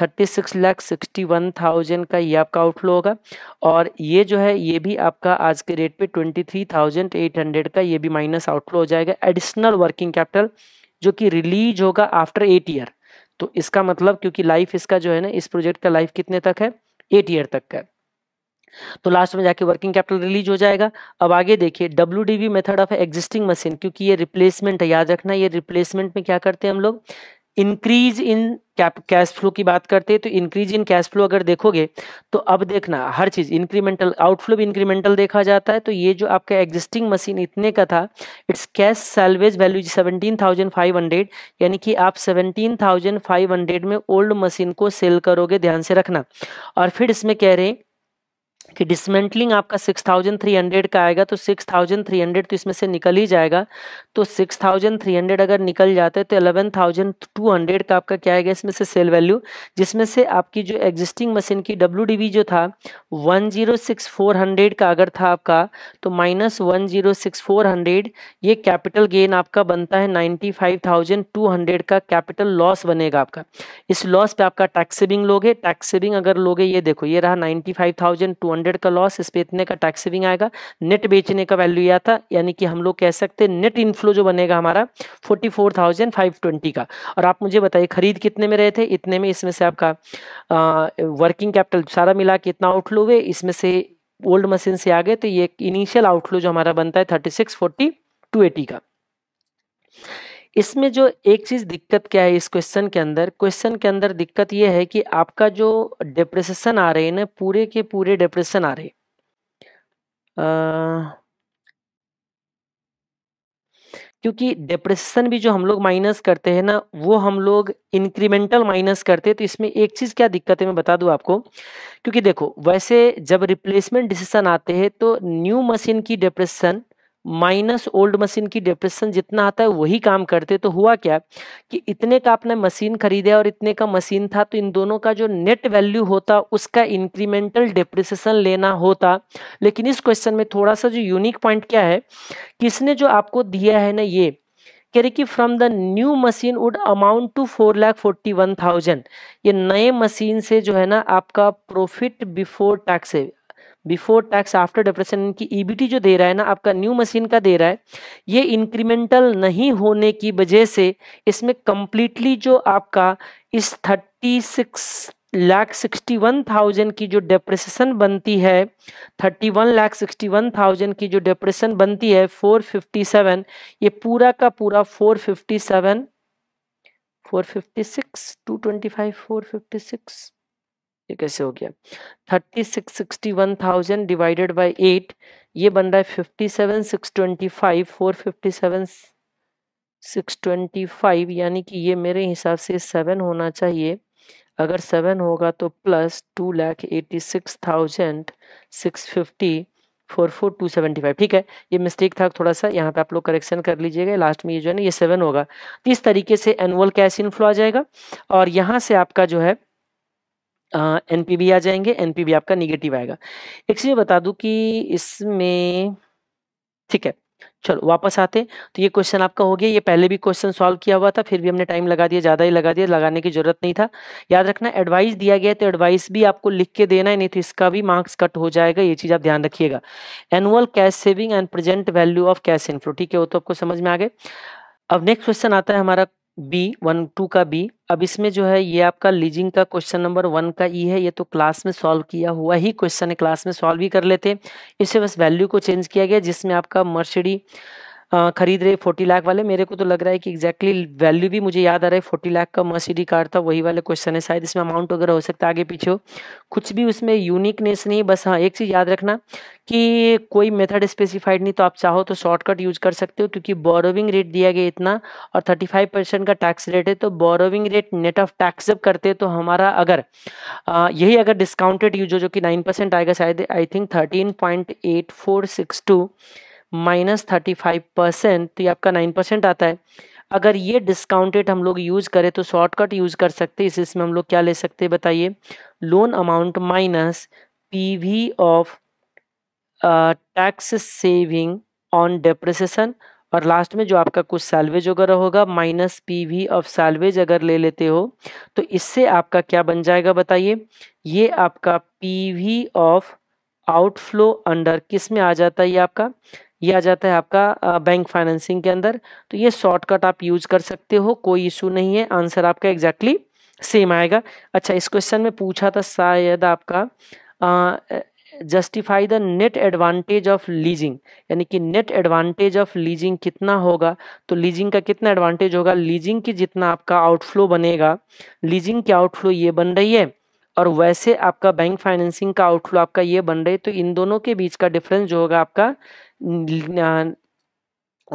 thirty six lakh sixty one thousand का ये आपका आउटफ्लो होगा और ये जो है ये भी आपका आज के रेट पे twenty three thousand eight hundred का ये भी माइनस आउटफ्लो हो जाएगा एडिशनल वर्किंग कैपिटल जो कि रिलीज होगा आफ्टर एट ईयर तो इसका मतलब क्योंकि लाइफ इसका जो है ना इस प्रोजेक्ट का लाइफ कितने तक है एट ईयर तक का है तो लास्ट में जाके वर्किंग कैपिटल रिलीज हो जाएगा अब आगे देखिए W D B method of existing machine क्योंकि ये रिप्लेसमेंट है याद रखना ये रिप्लेसमेंट में क्या करते हैं हम लोग इंक्रीज इन कैश फ्लो की बात करते हैं तो इंक्रीज इन कैश फ्लो अगर देखोगे तो अब देखना हर चीज़ इंक्रीमेंटल आउटफ्लो भी इंक्रीमेंटल देखा जाता है तो ये जो आपका एग्जिस्टिंग मशीन इतने का था its cash salvage value seventeen thousand five hundred यानी कि आप सेवनटीन थाउजेंड फाइव हंड्रेड में ओल्ड मशीन को सेल करोगे ध्यान से रखना और फिर इसमें कह रहे हैं कि डिसमेंटलिंग आपका सिक्स थाउजेंड थ्री हंड्रेड का आएगा तो सिक्स थाउजेंड थ्री हंड्रेड तो इसमें से निकल ही जाएगा तो सिक्स थाउजेंड थ्री हंड्रेड अगर निकल जाते तो एलेवन थाउजेंड टू हंड्रेड का आपका क्या आएगा इसमें से सेल वैल्यू जिसमें से आपकी जो एग्जिस्टिंग मशीन की डब्ल्यू जो था वन जीरो का अगर था आपका तो minus one zero six four hundred ये कैपिटल गेन आपका बनता है ninety five thousand two hundred का कैपिटल लॉस बनेगा आपका इस लॉस पे आपका टैक्स सेविंग लोगे टैक्स सेविंग अगर लोगे ये देखो ये रहा ninety five thousand two hundred का लॉस इस पर इतने का टैक्स सेविंग आएगा नेट बेचने का वैल्यू यह था यानी कि हम लोग कह सकते हैं नेट इनफ्लो जो बनेगा हमारा forty four thousand five twenty का और आप मुझे बताइए खरीद कितने में रहे थे इतने में इसमें से आपका आ, वर्किंग कैपिटल सारा मिला के इतना आउटलो हुए इसमें से ओल्ड मशीन से आ गए तो ये इनिशियल आउटलो जो हमारा बनता है thirty six forty two eighty का इसमें जो एक चीज़ दिक्कत क्या है इस क्वेश्चन के अंदर क्वेश्चन के अंदर दिक्कत यह है कि आपका जो डिप्रेशन आ रहे हैं ना पूरे के पूरे डिप्रेशन आ रहे क्योंकि डिप्रेशन भी जो हम लोग माइनस करते हैं ना वो हम लोग इंक्रीमेंटल माइनस करते हैं तो इसमें एक चीज़ क्या दिक्कत है मैं बता दूं आपको क्योंकि देखो वैसे जब रिप्लेसमेंट डिसीजन आते हैं तो न्यू मशीन की डिप्रेशन माइनस ओल्ड मशीन की डिप्रेशन जितना आता है वही काम करते तो हुआ क्या कि इतने का आपने मशीन खरीदा और इतने का मशीन था तो इन दोनों का जो नेट वैल्यू होता उसका इंक्रीमेंटल डिप्रेशन लेना होता लेकिन इस क्वेश्चन में थोड़ा सा जो यूनिक पॉइंट क्या है किसने जो आपको दिया है ना ये कह रही कि from the new machine would amount to four lakh forty one thousand ये नए मशीन से जो है ना आपका प्रॉफिट बिफोर टैक्स है बिफोर टैक्स आफ्टर डिप्रेशन इनकी ईबीटी e जो दे रहा है ना आपका न्यू मशीन का दे रहा है ये इंक्रीमेंटल नहीं होने की वजह से इसमें कंप्लीटली जो आपका इस thirty six lakh sixty one thousand की जो डिप्रेशन बनती है thirty one lakh sixty one thousand की जो डिप्रेशन बनती है फोर फिफ्टी सेवन ये पूरा का पूरा four fifty seven four fifty six two twenty five four fifty six ये कैसे हो गया thirty six sixty one thousand divided by eight ये बन रहा है fifty seven six twenty five four fifty seven six twenty five यानी कि ये मेरे हिसाब से सेवन होना चाहिए अगर सेवन होगा तो plus two lakh eighty six thousand six fifty four four two seventy five ठीक है ये मिस्टेक था थोड़ा सा यहाँ पे आप लोग करेक्शन कर लीजिएगा लास्ट में ये जो है ना ये सेवन होगा तो इस तरीके से एनुअल कैश इनफ्लो आ जाएगा और यहाँ से आपका जो है एनपीबी आ जाएंगे एनपीबी आपका निगेटिव आएगा एक चीज बता दूं कि इसमें ठीक है चलो वापस आते तो ये क्वेश्चन आपका हो गया ये पहले भी क्वेश्चन सॉल्व किया हुआ था फिर भी हमने टाइम लगा दिया ज़्यादा ही लगा दिया लगाने की जरूरत नहीं था याद रखना एडवाइस दिया गया तो एडवाइस भी आपको लिख के देना है नहीं तो इसका भी मार्क्स कट हो जाएगा ये चीज़ आप ध्यान रखिएगा annual cash saving and present value of cash inflow ठीक है वो तो आपको समझ में आ गए अब नेक्स्ट क्वेश्चन आता है हमारा बी वन टू का बी अब इसमें जो है ये आपका लीजिंग का क्वेश्चन नंबर वन का ई e है ये तो क्लास में सॉल्व किया हुआ ही क्वेश्चन है क्लास में सॉल्व भी कर लेते इसे बस वैल्यू को चेंज किया गया जिसमें आपका मर्सिडी खरीद रहे फोर्टी लाख वाले मेरे को तो लग रहा है कि एग्जैक्टली exactly वैल्यू भी मुझे याद आ रहा है फोर्टी लाख का मसीडी कार था वही वाले क्वेश्चन है शायद इसमें अमाउंट वगैरह हो सकता है आगे पीछे हो कुछ भी उसमें यूनिकनेस नहीं बस हाँ एक चीज़ याद रखना कि कोई मेथड स्पेसिफाइड नहीं तो आप चाहो तो शॉर्टकट यूज कर सकते हो क्योंकि बोरोविंग रेट दिया गया इतना और थर्टी फाइव परसेंट का टैक्स रेट है तो borrowing rate net of tax जब करते हैं तो हमारा अगर आ, यही अगर डिस्काउंटेड यूज हो जो कि नाइन परसेंट आएगा शायद I think thirteen point eight four six two minus thirty five percent तो ये आपका नाइन परसेंट आता है अगर ये डिस्काउंटेड हम लोग यूज़ करें तो शॉर्टकट यूज़ कर सकते हैं इस इसमें हम लोग क्या ले सकते हैं बताइए loan amount minus P V of tax saving on depreciation और लास्ट में जो आपका कुछ सैलवेज वगैरह होगा minus P V of salvage अगर ले लेते हो तो इससे आपका क्या बन जाएगा बताइए ये आपका P V of outflow under किस में आ जाता है ये आपका ये आ जाता है आपका बैंक फाइनेंसिंग के अंदर तो ये शॉर्टकट आप यूज कर सकते हो कोई इशू नहीं है आंसर आपका एग्जैक्टली सेम आएगा अच्छा इस क्वेश्चन में पूछा था शायद आपका justify the net advantage of leasing यानी कि नेट एडवांटेज ऑफ लीजिंग कितना होगा तो लीजिंग का कितना एडवांटेज होगा लीजिंग की जितना आपका आउटफ्लो बनेगा लीजिंग की आउटफ्लो ये बन रही है और वैसे आपका बैंक फाइनेंसिंग का आउटफ्लो आपका ये बन रही है तो इन दोनों के बीच का डिफरेंस जो होगा आपका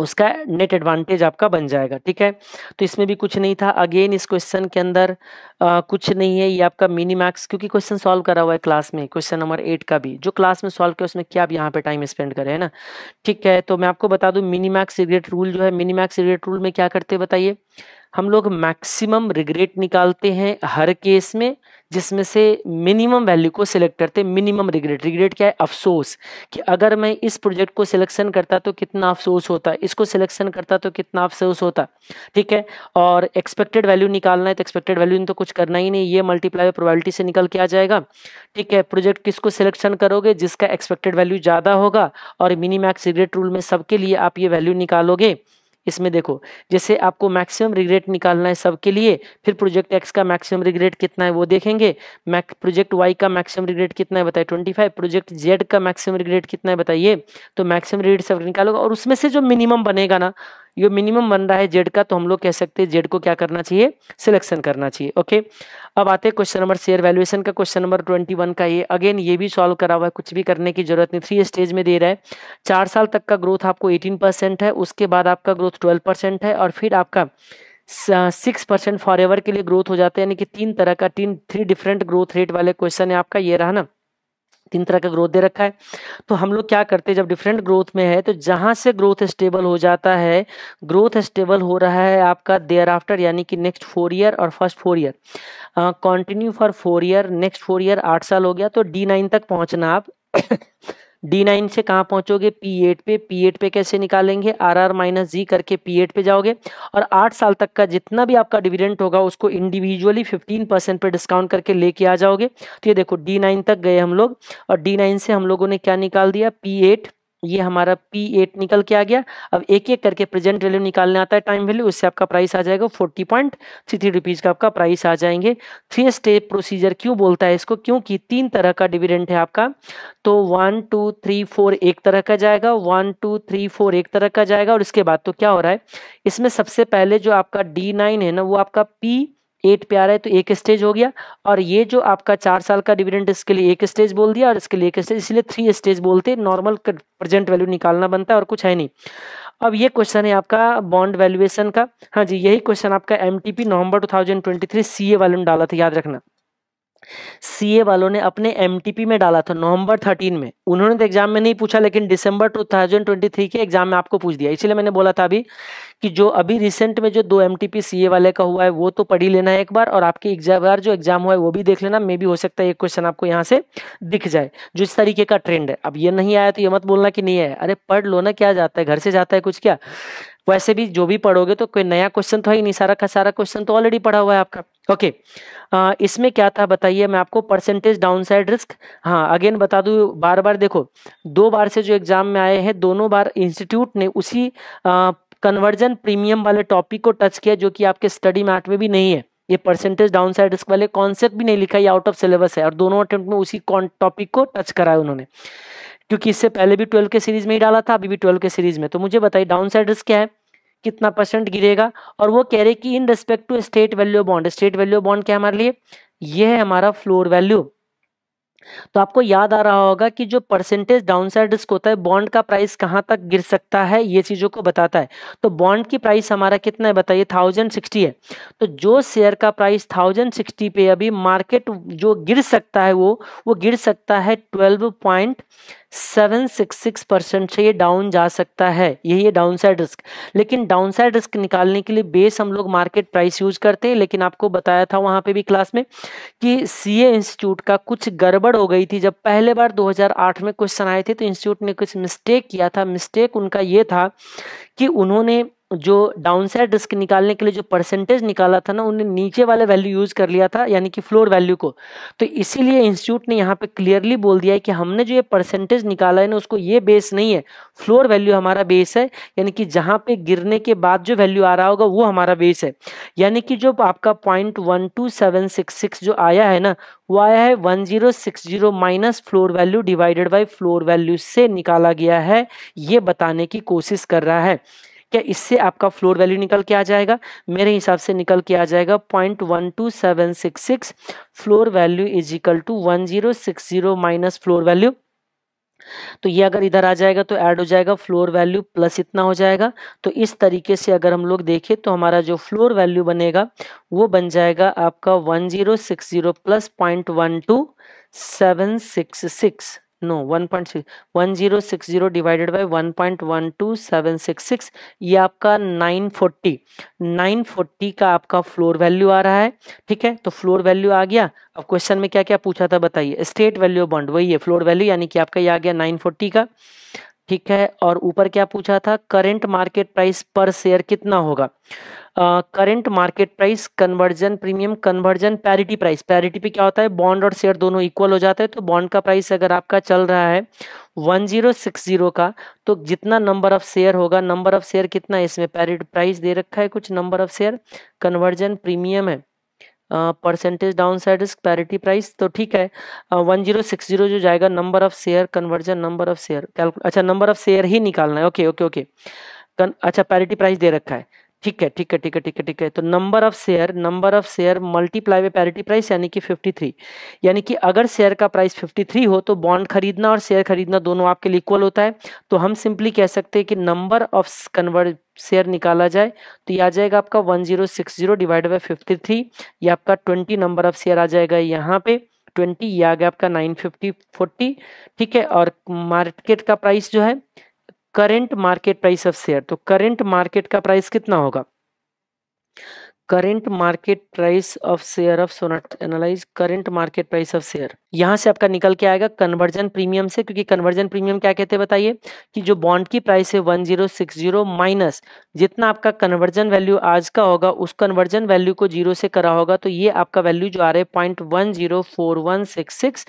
उसका नेट एडवांटेज आपका बन जाएगा ठीक है तो इसमें भी कुछ नहीं था अगेन इस क्वेश्चन के अंदर आ, कुछ नहीं है ये आपका मिनी मैक्स क्योंकि क्वेश्चन सॉल्व करा हुआ है क्लास में क्वेश्चन नंबर एट का भी जो क्लास में सॉल्व किया उसमें क्या आप यहाँ पे टाइम स्पेंड करें है ना ठीक है तो मैं आपको बता दूँ मिनी मैक्स रिग्रेट रूल जो है मिनी मैक्स रिग्रेट रूल में क्या करते बताइए हम लोग मैक्सिमम रिग्रेट निकालते हैं हर केस में जिसमें से मिनिमम वैल्यू को सिलेक्ट करते मिनिमम रिग्रेट रिग्रेट क्या है अफसोस कि अगर मैं इस प्रोजेक्ट को सिलेक्शन करता तो कितना अफसोस होता इसको सिलेक्शन करता तो कितना अफसोस होता ठीक है और एक्सपेक्टेड वैल्यू निकालना है तो एक्सपेक्टेड वैल्यू तो कुछ करना ही नहीं ये मल्टीप्लाई प्रोबेबिलिटी से निकल के आ जाएगा ठीक है प्रोजेक्ट किसको सिलेक्शन करोगे जिसका एक्सपेक्टेड वैल्यू ज़्यादा होगा और मिनिमैक्स रिग्रेट रूल में सबके लिए आप ये वैल्यू निकालोगे इसमें देखो जैसे आपको मैक्सिमम रिग्रेट निकालना है सबके लिए फिर प्रोजेक्ट एक्स का मैक्सिमम रिग्रेट कितना है वो देखेंगे मैक प्रोजेक्ट वाई का मैक्सिमम रिग्रेट कितना है बताइए ट्वेंटी फाइव प्रोजेक्ट जेड का मैक्सिमम रिग्रेट कितना है बताइए तो मैक्सिमम रिग्रेट सब निकालोगे और उसमें से जो मिनिमम बनेगा ना ये मिनिमम बन रहा है जेड का तो हम लोग कह सकते हैं जेड को क्या करना चाहिए सिलेक्शन करना चाहिए ओके अब आते हैं क्वेश्चन नंबर शेयर वैल्यूएशन का क्वेश्चन नंबर ट्वेंटी वन का ये अगेन ये भी सॉल्व करा हुआ है कुछ भी करने की जरूरत नहीं थ्री स्टेज में दे रहा है चार साल तक का ग्रोथ आपको एटीन परसेंट है उसके बाद आपका ग्रोथ ट्वेल्व परसेंट है और फिर आपका सिक्स परसेंट फॉर एवर के लिए ग्रोथ हो जाता है यानी कि तीन तरह का तीन थ्री डिफरेंट ग्रोथ रेट वाले क्वेश्चन है आपका ये रहा ना तीन तरह का ग्रोथ दे रखा है तो हम लोग क्या करते हैं जब डिफरेंट ग्रोथ में है तो जहाँ से ग्रोथ स्टेबल हो जाता है ग्रोथ स्टेबल हो रहा है आपका देयर आफ्टर यानी कि नेक्स्ट फोर ईयर और first four year continue for four year next four year आठ साल हो गया तो डी नाइन तक पहुँचना आप डी नाइन से कहाँ पहुंचोगे पी एट पे पी एट पे कैसे निकालेंगे आर आर माइनस जी करके पी एट पे जाओगे और आठ साल तक का जितना भी आपका डिविडेंट होगा उसको इंडिविजुअली फिफ्टीन परसेंट पर डिस्काउंट करके लेके आ जाओगे तो ये देखो डी नाइन तक गए हम लोग और डी नाइन से हम लोगों ने क्या निकाल दिया पी एट ये हमारा पी एट निकल के आ गया अब एक एक करके प्रेजेंट वैल्यू निकालने आता है टाइम वैल्यू उससे आपका प्राइस आ जाएगा forty point three three rupees का आपका प्राइस आ जाएंगे थ्री स्टेप प्रोसीजर क्यों बोलता है इसको क्योंकि तीन तरह का डिविडेंट है आपका तो वन टू थ्री फोर एक तरह का जाएगा वन टू थ्री फोर एक तरह का जाएगा और इसके बाद तो क्या हो रहा है इसमें सबसे पहले जो आपका डी नाइन है ना वो आपका पी एट पे आ रहा है तो एक स्टेज हो गया और ये जो आपका चार साल का डिविडेंड इसके लिए एक स्टेज बोल दिया और इसके लिए एक स्टेज इसलिए थ्री स्टेज बोलते हैं नॉर्मल प्रेजेंट वैल्यू निकालना बनता है और कुछ है नहीं अब ये क्वेश्चन है आपका बॉन्ड वैल्यूएशन का हाँ जी यही क्वेश्चन आपका एम नवंबर 2023 सीए वाले में डाला था याद रखना सीए वालों ने अपने एमटीपी में डाला था नवंबर 13 में उन्होंने तो एग्जाम में नहीं पूछा लेकिन दिसंबर 2023 के एग्जाम में आपको पूछ दिया इसलिए मैंने बोला था अभी कि जो अभी रिसेंट में जो दो एमटीपी सीए वाले का हुआ है वो तो पढ़ी लेना है एक बार और आपके एग्जाम जो एग्जाम हुआ है वो भी देख लेना मे भी हो सकता है एक क्वेश्चन आपको यहाँ से दिख जाए जो इस तरीके का ट्रेंड है अब ये नहीं आया तो ये मत बोलना कि नहीं है अरे पढ़ लो ना क्या जाता है घर से जाता है कुछ क्या वैसे भी जो भी पढ़ोगे तो कोई नया क्वेश्चन तो है ही नहीं सारा का सारा क्वेश्चन तो ऑलरेडी पढ़ा हुआ है आपका ओके okay. इसमें क्या था बताइए मैं आपको परसेंटेज डाउनसाइड रिस्क हाँ अगेन बता दू बार बार देखो दो बार से जो एग्जाम में आए हैं दोनों बार इंस्टीट्यूट ने उसी कन्वर्जन प्रीमियम वाले टॉपिक को टच किया जो कि आपके स्टडी मैट में भी नहीं है ये परसेंटेज डाउनसाइड रिस्क वाले कॉन्सेप्ट भी नहीं लिखा ये आउट ऑफ सिलेबस है और दोनों अटेम्प्ट में उसी टॉपिक को टच करा है उन्होंने क्योंकि इससे पहले भी ट्वेल्व के सीरीज में ही डाला था अभी भी ट्वेल्व के सीरीज में तो मुझे बताइए डाउन साइड रिस्क क्या है कितना परसेंट गिरेगा और वो कह रहे कि in respect to state value bond state value bond क्या हमारे लिए ये है हमारा फ्लोर वैल्यू तो आपको याद आ रहा होगा कि जो परसेंटेज डाउनसाइड रिस्क होता है बॉन्ड का प्राइस कहां तक गिर सकता है ये चीज़ों को बताता है तो बॉन्ड की प्राइस हमारा कितना है बताइए थाउजेंड सिक्सटी है तो जो शेयर का प्राइस थाउजेंड सिक्सटी पे अभी मार्केट जो गिर सकता है वो वो गिर सकता है twelve point seven six six percent से ये डाउन जा सकता है यही है डाउन साइड रिस्क लेकिन डाउन साइड रिस्क निकालने के लिए बेस हम लोग मार्केट प्राइस यूज करते हैं लेकिन आपको बताया था वहाँ पे भी क्लास में कि सी इंस्टीट्यूट का कुछ गड़बड़ हो गई थी जब पहले बार 2008 में क्वेश्चन आए थे तो इंस्टीट्यूट ने कुछ मिस्टेक किया था मिस्टेक उनका ये था कि उन्होंने जो डाउन साइड रिस्क निकालने के लिए जो परसेंटेज निकाला था ना उन्हें नीचे वाले वैल्यू यूज़ कर लिया था यानी कि फ्लोर वैल्यू को तो इसीलिए इंस्टीट्यूट ने यहाँ पे क्लियरली बोल दिया है कि हमने जो ये परसेंटेज निकाला है ना उसको ये बेस नहीं है फ्लोर वैल्यू हमारा बेस है यानी कि जहाँ पे गिरने के बाद जो वैल्यू आ रहा होगा वो हमारा बेस है यानी कि जो आपका point one two seven six six जो आया है ना वो आया है one zero six zero minus floor value divided by floor value से निकाला गया है ये बताने की कोशिश कर रहा है क्या इससे आपका फ्लोर वैल्यू निकल के आ जाएगा मेरे हिसाब से निकल के आ जाएगा point one two seven six six floor value is equal to one zero six zero minus floor value तो ये अगर इधर आ जाएगा तो ऐड हो जाएगा फ्लोर वैल्यू प्लस इतना हो जाएगा तो इस तरीके से अगर हम लोग देखें तो हमारा जो फ्लोर वैल्यू बनेगा वो बन जाएगा आपका one zero six zero plus point one two seven six six no one point six one zero six zero divided by one point one two seven six six ये आपका नाइन फोर्टी नाइन फोर्टी का आपका फ्लोर वैल्यू आ रहा है ठीक है तो फ्लोर वैल्यू आ गया अब क्वेश्चन में क्या क्या पूछा था बताइए स्टेट वैल्यू बॉन्ड वही है फ्लोर वैल्यू यानी कि आपका ये आ गया नाइन फोर्टी का ठीक है और ऊपर क्या पूछा था करंट मार्केट प्राइस पर शेयर कितना होगा current market price conversion premium conversion parity price parity पे क्या होता है बॉन्ड और शेयर दोनों इक्वल हो जाता है तो बॉन्ड का प्राइस अगर आपका चल रहा है 1060 का तो जितना नंबर ऑफ शेयर होगा नंबर ऑफ शेयर कितना है इसमें पैरिटी प्राइस दे रखा है कुछ number of share conversion premium है percentage downside risk parity price तो ठीक है वन जीरो सिक्स जीरो जो जाएगा number of share conversion number of share अच्छा नंबर ऑफ शेयर ही निकालना है ओके ओके ओके अच्छा पैरिटी प्राइस दे रखा है ठीक है ठीक है ठीक है ठीक है ठीक है तो number of share number of share multiply by parity price यानी कि 53 यानी कि अगर शेयर का प्राइस 53 हो तो बॉन्ड खरीदना और शेयर खरीदना दोनों आपके लिए इक्वल होता है तो हम सिंपली कह सकते हैं कि नंबर ऑफ कन्वर्ट शेयर निकाला जाए तो ये आ जाएगा आपका 1060 डिवाइड बाय थ्री ये आपका ट्वेंटी नंबर ऑफ शेयर आ जाएगा यहाँ पे ट्वेंटी ये आ गया आपका नाइन फिफ्टी फोर्टी ठीक है और मार्केट का प्राइस जो है current market price of share तो करेंट मार्केट का प्राइस कितना होगा current market price of share of सोनाट analyse current market price of share यहां से आपका निकल के आएगा कन्वर्जन प्रीमियम से क्योंकि कन्वर्जन प्रीमियम क्या कहते हैं बताइए कि जो बॉन्ड की प्राइस है जीरो माइनस जितना आपका कन्वर्जन वैल्यू आज का होगा उस कन्वर्जन वैल्यू को जीरो से करा होगा तो ये आपका वैल्यू जो आ रहा है point one zero four one six six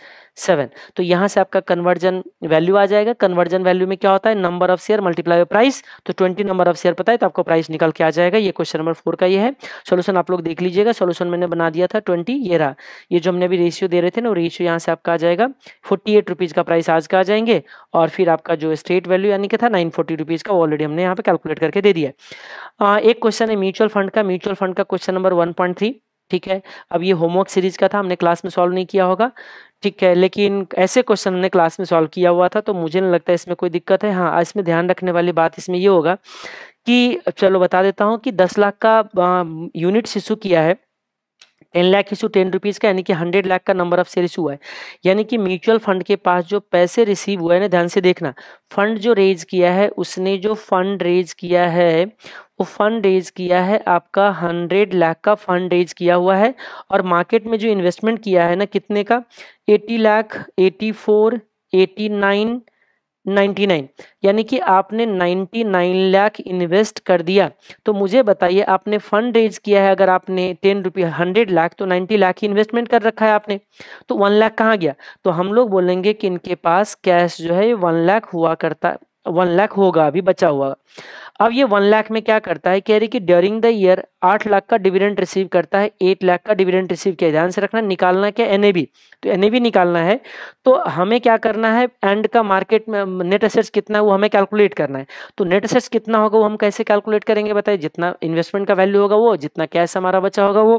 seven तो यहाँ से आपका कन्वर्जन वैल्यू आ जाएगा कन्वर्जन वैल्यू में क्या होता है number of share multiply price तो ट्वेंटी नंबर ऑफ शेयर पता है तो आपको प्राइस निकल के आ जाएगा ये क्वेश्चन नंबर फोर का ये है सोल्यूशन आप लोग देख लीजिएगा सोल्यूशन मैंने बना दिया था ट्वेंटी ये रहा ये जो हमने अभी रेशियो दे रहे थे ना वो रेशियो यहाँ से आपका आ जाएगा फोर्टी एट रुपीज़ का प्राइस आज का आ जाएंगे और फिर आपका जो स्टेट वैल्यू यानी कि था नाइन फोर्टी रुपीज़ का ऑलरेडी हमने यहाँ पे कैलकुलेट करके दे दिया आ, एक क्वेश्चन है म्यूचुअल फंड का म्यूचुअल फंड का question number one point three ठीक है अब ये होमवर्क सीरीज का था हमने क्लास में सॉल्व नहीं किया होगा ठीक है लेकिन ऐसे क्वेश्चन हमने क्लास में सॉल्व किया हुआ था तो मुझे नहीं लगता है इसमें कोई दिक्कत है हाँ इसमें ध्यान रखने वाली बात इसमें ये होगा कि चलो बता देता हूँ कि दस लाख का यूनिट्स इशू किया है ten lakh issue ten rupees का यानी कि हंड्रेड लाख का नंबर ऑफ शेयर इशू हुआ है यानी कि म्यूचुअल फंड के पास जो पैसे रिसीव हुए हैं ध्यान से देखना फंड जो रेज किया है उसने जो फंड रेज किया है वो फंड रेज किया है आपका हंड्रेड लाख का फंड रेज किया हुआ है और मार्केट में जो इन्वेस्टमेंट किया है ना कितने का eighty lakh eighty four eighty nine 99 यानी कि आपने 99 लाख इन्वेस्ट कर दिया तो मुझे बताइए आपने फंड रेज किया है अगर आपने टेन रुपी हंड्रेड लाख तो 90 लाख ही इन्वेस्टमेंट कर रखा है आपने तो वन लाख कहाँ गया तो हम लोग बोलेंगे कि इनके पास कैश जो है वन लाख हुआ करता वन लाख होगा अभी बचा हुआ अब ये वन लाख में क्या करता है कह रही कि ड्यूरिंग द ईयर आठ लाख का डिविडेंड रिसीव करता है एट लाख का डिविडेंड रिसीव किया ध्यान से रखना निकालना क्या एन तो एन निकालना है तो हमें क्या करना है एंड का मार्केट में नेट असेट्स कितना है वो हमें कैलकुलेट करना है तो नेट असेट्स कितना होगा वो हम कैसे कैलकुलेट करेंगे बताइए जितना इन्वेस्टमेंट का वैल्यू होगा वो जितना कैश हमारा बचा होगा वो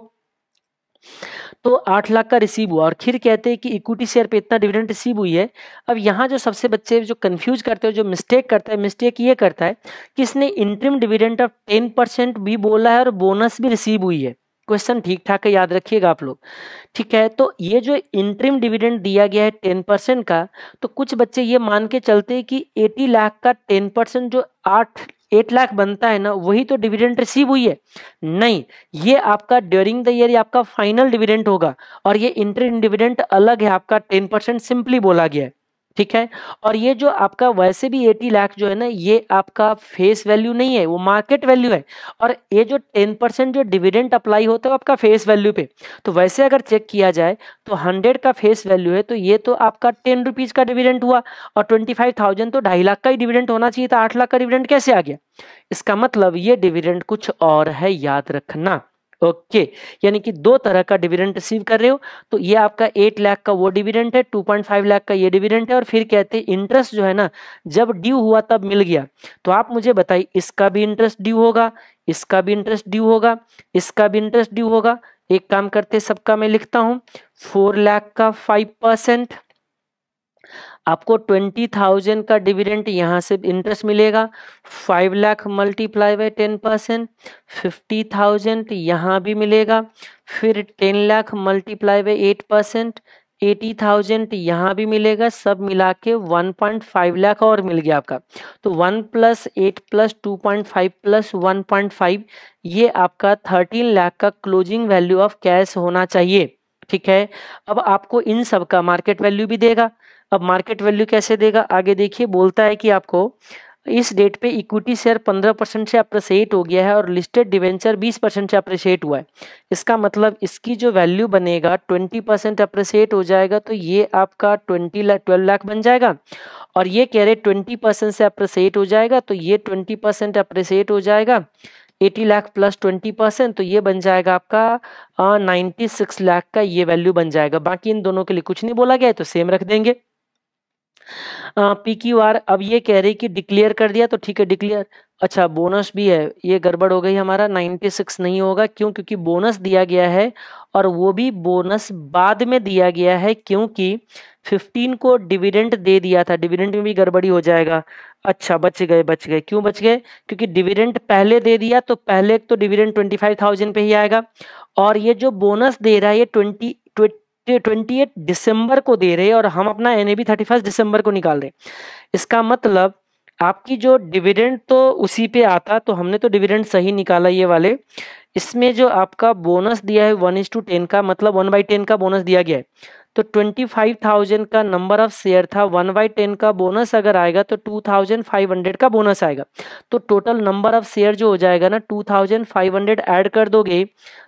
तो आठ लाख का रिसीव हुआ और फिर कहते हैं कि इक्विटी शेयर पे इतना डिविडेंड रिसीव हुई है अब यहाँ जो सबसे बच्चे जो कंफ्यूज करते हैं जो मिस्टेक करता है मिस्टेक ये करता है कि इसने interim dividend of ten percent भी बोला है और बोनस भी रिसीव हुई है क्वेश्चन ठीक ठाक है याद रखिएगा आप लोग ठीक है तो ये जो इंटरिम डिविडेंड दिया गया है टेन परसेंट का तो कुछ बच्चे ये मान के चलते हैं कि एटी लाख का टेन परसेंट जो आठ एट लाख बनता है ना वही तो डिविडेंड रिसीव हुई है नहीं ये आपका ड्यूरिंग द ईयर आपका फाइनल डिविडेंट होगा और ये इंटर डिविडेंट अलग है आपका टेन परसेंट सिंपली बोला गया है ठीक है और ये जो आपका वैसे भी एटी लाख जो है ना ये आपका फेस वैल्यू नहीं है वो मार्केट वैल्यू है और ये जो टेन परसेंट जो डिविडेंड अप्लाई होता है आपका फेस वैल्यू पे तो वैसे अगर चेक किया जाए तो हंड्रेड का फेस वैल्यू है तो ये तो आपका टेन रुपीज़ का डिविडेंट हुआ और ट्वेंटी फाइव थाउजेंड तो ढाई लाख का ही डिविडेंट होना चाहिए था आठ लाख का डिविडेंट कैसे आ गया इसका मतलब ये डिविडेंट कुछ और है याद रखना ओके यानी कि दो तरह का डिविडेंट रिसीव कर रहे हो तो ये आपका एट लाख का वो डिविडेंट है टू पॉइंट फाइव लाख का ये डिविडेंट है और फिर कहते हैं इंटरेस्ट जो है ना जब ड्यू हुआ तब मिल गया तो आप मुझे बताइए इसका भी इंटरेस्ट ड्यू होगा इसका भी इंटरेस्ट ड्यू होगा इसका भी इंटरेस्ट ड्यू होगा एक काम करते सबका मैं लिखता हूँ फोर लाख का फाइव परसेंट आपको ट्वेंटी थाउजेंड का डिविडेंट यहाँ से इंटरेस्ट मिलेगा five lakh multiply by ten percent fifty thousand यहाँ भी मिलेगा फिर ten lakh multiply by eight percent eighty thousand यहाँ भी मिलेगा सब मिला के वन पॉइंट फाइव लाख और मिल गया आपका तो one plus eight plus two point five plus one point five ये आपका थर्टीन लाख का क्लोजिंग वैल्यू ऑफ कैश होना चाहिए ठीक है अब आपको इन सब का मार्केट वैल्यू भी देगा अब मार्केट वैल्यू कैसे देगा आगे देखिए बोलता है कि आपको इस डेट पे इक्विटी शेयर 15 परसेंट से अप्रिसिएट हो गया है और लिस्टेड डिवेंचर 20 परसेंट से अप्रिसिएट हुआ है इसका मतलब इसकी जो वैल्यू बनेगा 20 परसेंट अप्रिसिएट हो जाएगा तो ये आपका 20 लाख ट्वेल्व लाख बन जाएगा और ये कह रहे 20 परसेंट से अप्रिसिएट हो जाएगा तो ये 20 परसेंट अप्रिसिएट हो जाएगा 80 लाख प्लस 20 परसेंट तो ये बन जाएगा आपका नाइन्टी सिक्स लाख का ये वैल्यू बन जाएगा बाकी इन दोनों के लिए कुछ नहीं बोला गया है तो सेम रख देंगे पी क्यू आर अब ये कह रही कि डिक्लेयर कर दिया तो ठीक है डिक्लेयर अच्छा बोनस भी है ये गड़बड़ हो गई हमारा 96 नहीं होगा क्यों क्योंकि बोनस दिया गया है और वो भी बोनस बाद में दिया गया है क्योंकि 15 को डिविडेंड दे दिया था डिविडेंड में भी गड़बड़ी हो जाएगा अच्छा बच गए बच गए क्यों बच गए क्योंकि डिविडेंड पहले दे दिया तो पहले तो डिविडेंड 25,000 पे ही आएगा और ये जो बोनस दे रहा है ये ट्वेंटी ट्वेंटी एट दिसंबर को दे रहे और हम अपना N A V thirty first December को निकाल रहे इसका मतलब आपकी जो डिविडेंड तो उसी पे आता तो हमने तो डिविडेंड सही निकाला ये वाले इसमें जो आपका बोनस दिया है वन इज टू टेन का मतलब वन बाई टेन का बोनस दिया गया है तो 25,000 का नंबर ऑफ शेयर था वन बाई टेन का बोनस अगर आएगा तो 2,500 का बोनस आएगा तो टोटल नंबर ऑफ शेयर जो हो जाएगा ना 2,500 ऐड कर दोगे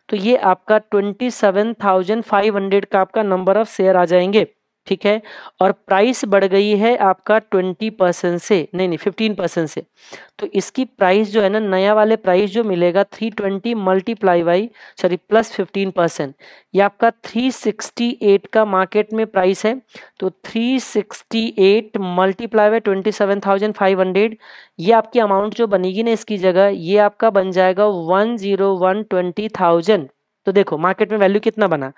तो ये आपका 27,500 का आपका नंबर ऑफ शेयर आ जाएंगे ठीक है और प्राइस बढ़ गई है आपका ट्वेंटी परसेंट से नहीं नहीं फिफ्टीन परसेंट से तो इसकी प्राइस जो है ना नया वाले प्राइस जो मिलेगा three twenty multiply by sorry plus fifteen percent ये आपका थ्री सिक्सटी एट का मार्केट में प्राइस है तो three sixty eight multiply by twenty seven thousand five hundred ये आपकी अमाउंट जो बनेगी ना इसकी जगह ये आपका बन जाएगा one zero one twenty thousand तो देखो मार्केट में वैल्यू कितना बना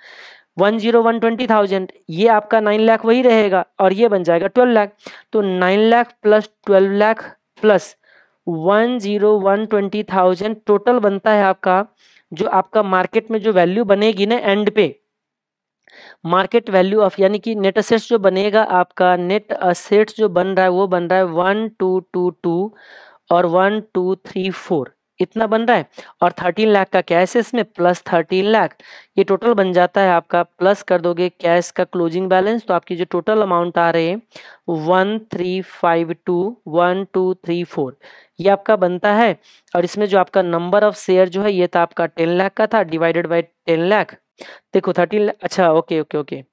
one zero one twenty thousand ये आपका नाइन लाख वही रहेगा और ये बन जाएगा ट्वेल्व लाख तो nine lakh plus twelve lakh plus one zero one twenty thousand total बनता है आपका जो आपका मार्केट में जो वैल्यू बनेगी ना एंड पे मार्केट वैल्यू ऑफ यानी कि नेट असेट्स जो बनेगा आपका नेट असेट्स जो बन रहा है वो बन रहा है वन टू टू टू और वन टू थ्री फोर इतना बन रहा है और थर्टीन लाख का कैश है इसमें प्लस थर्टीन लाख ये टोटल बन जाता है आपका प्लस कर दोगे कैश का क्लोजिंग बैलेंस तो आपकी जो टोटल अमाउंट आ रहे हैं one three five two one two three four ये आपका बनता है और इसमें जो आपका नंबर ऑफ शेयर जो है ये था आपका टेन लाख का था डिवाइडेड बाई टेन लाख देखो थर्टीन अच्छा ओके ओके ओके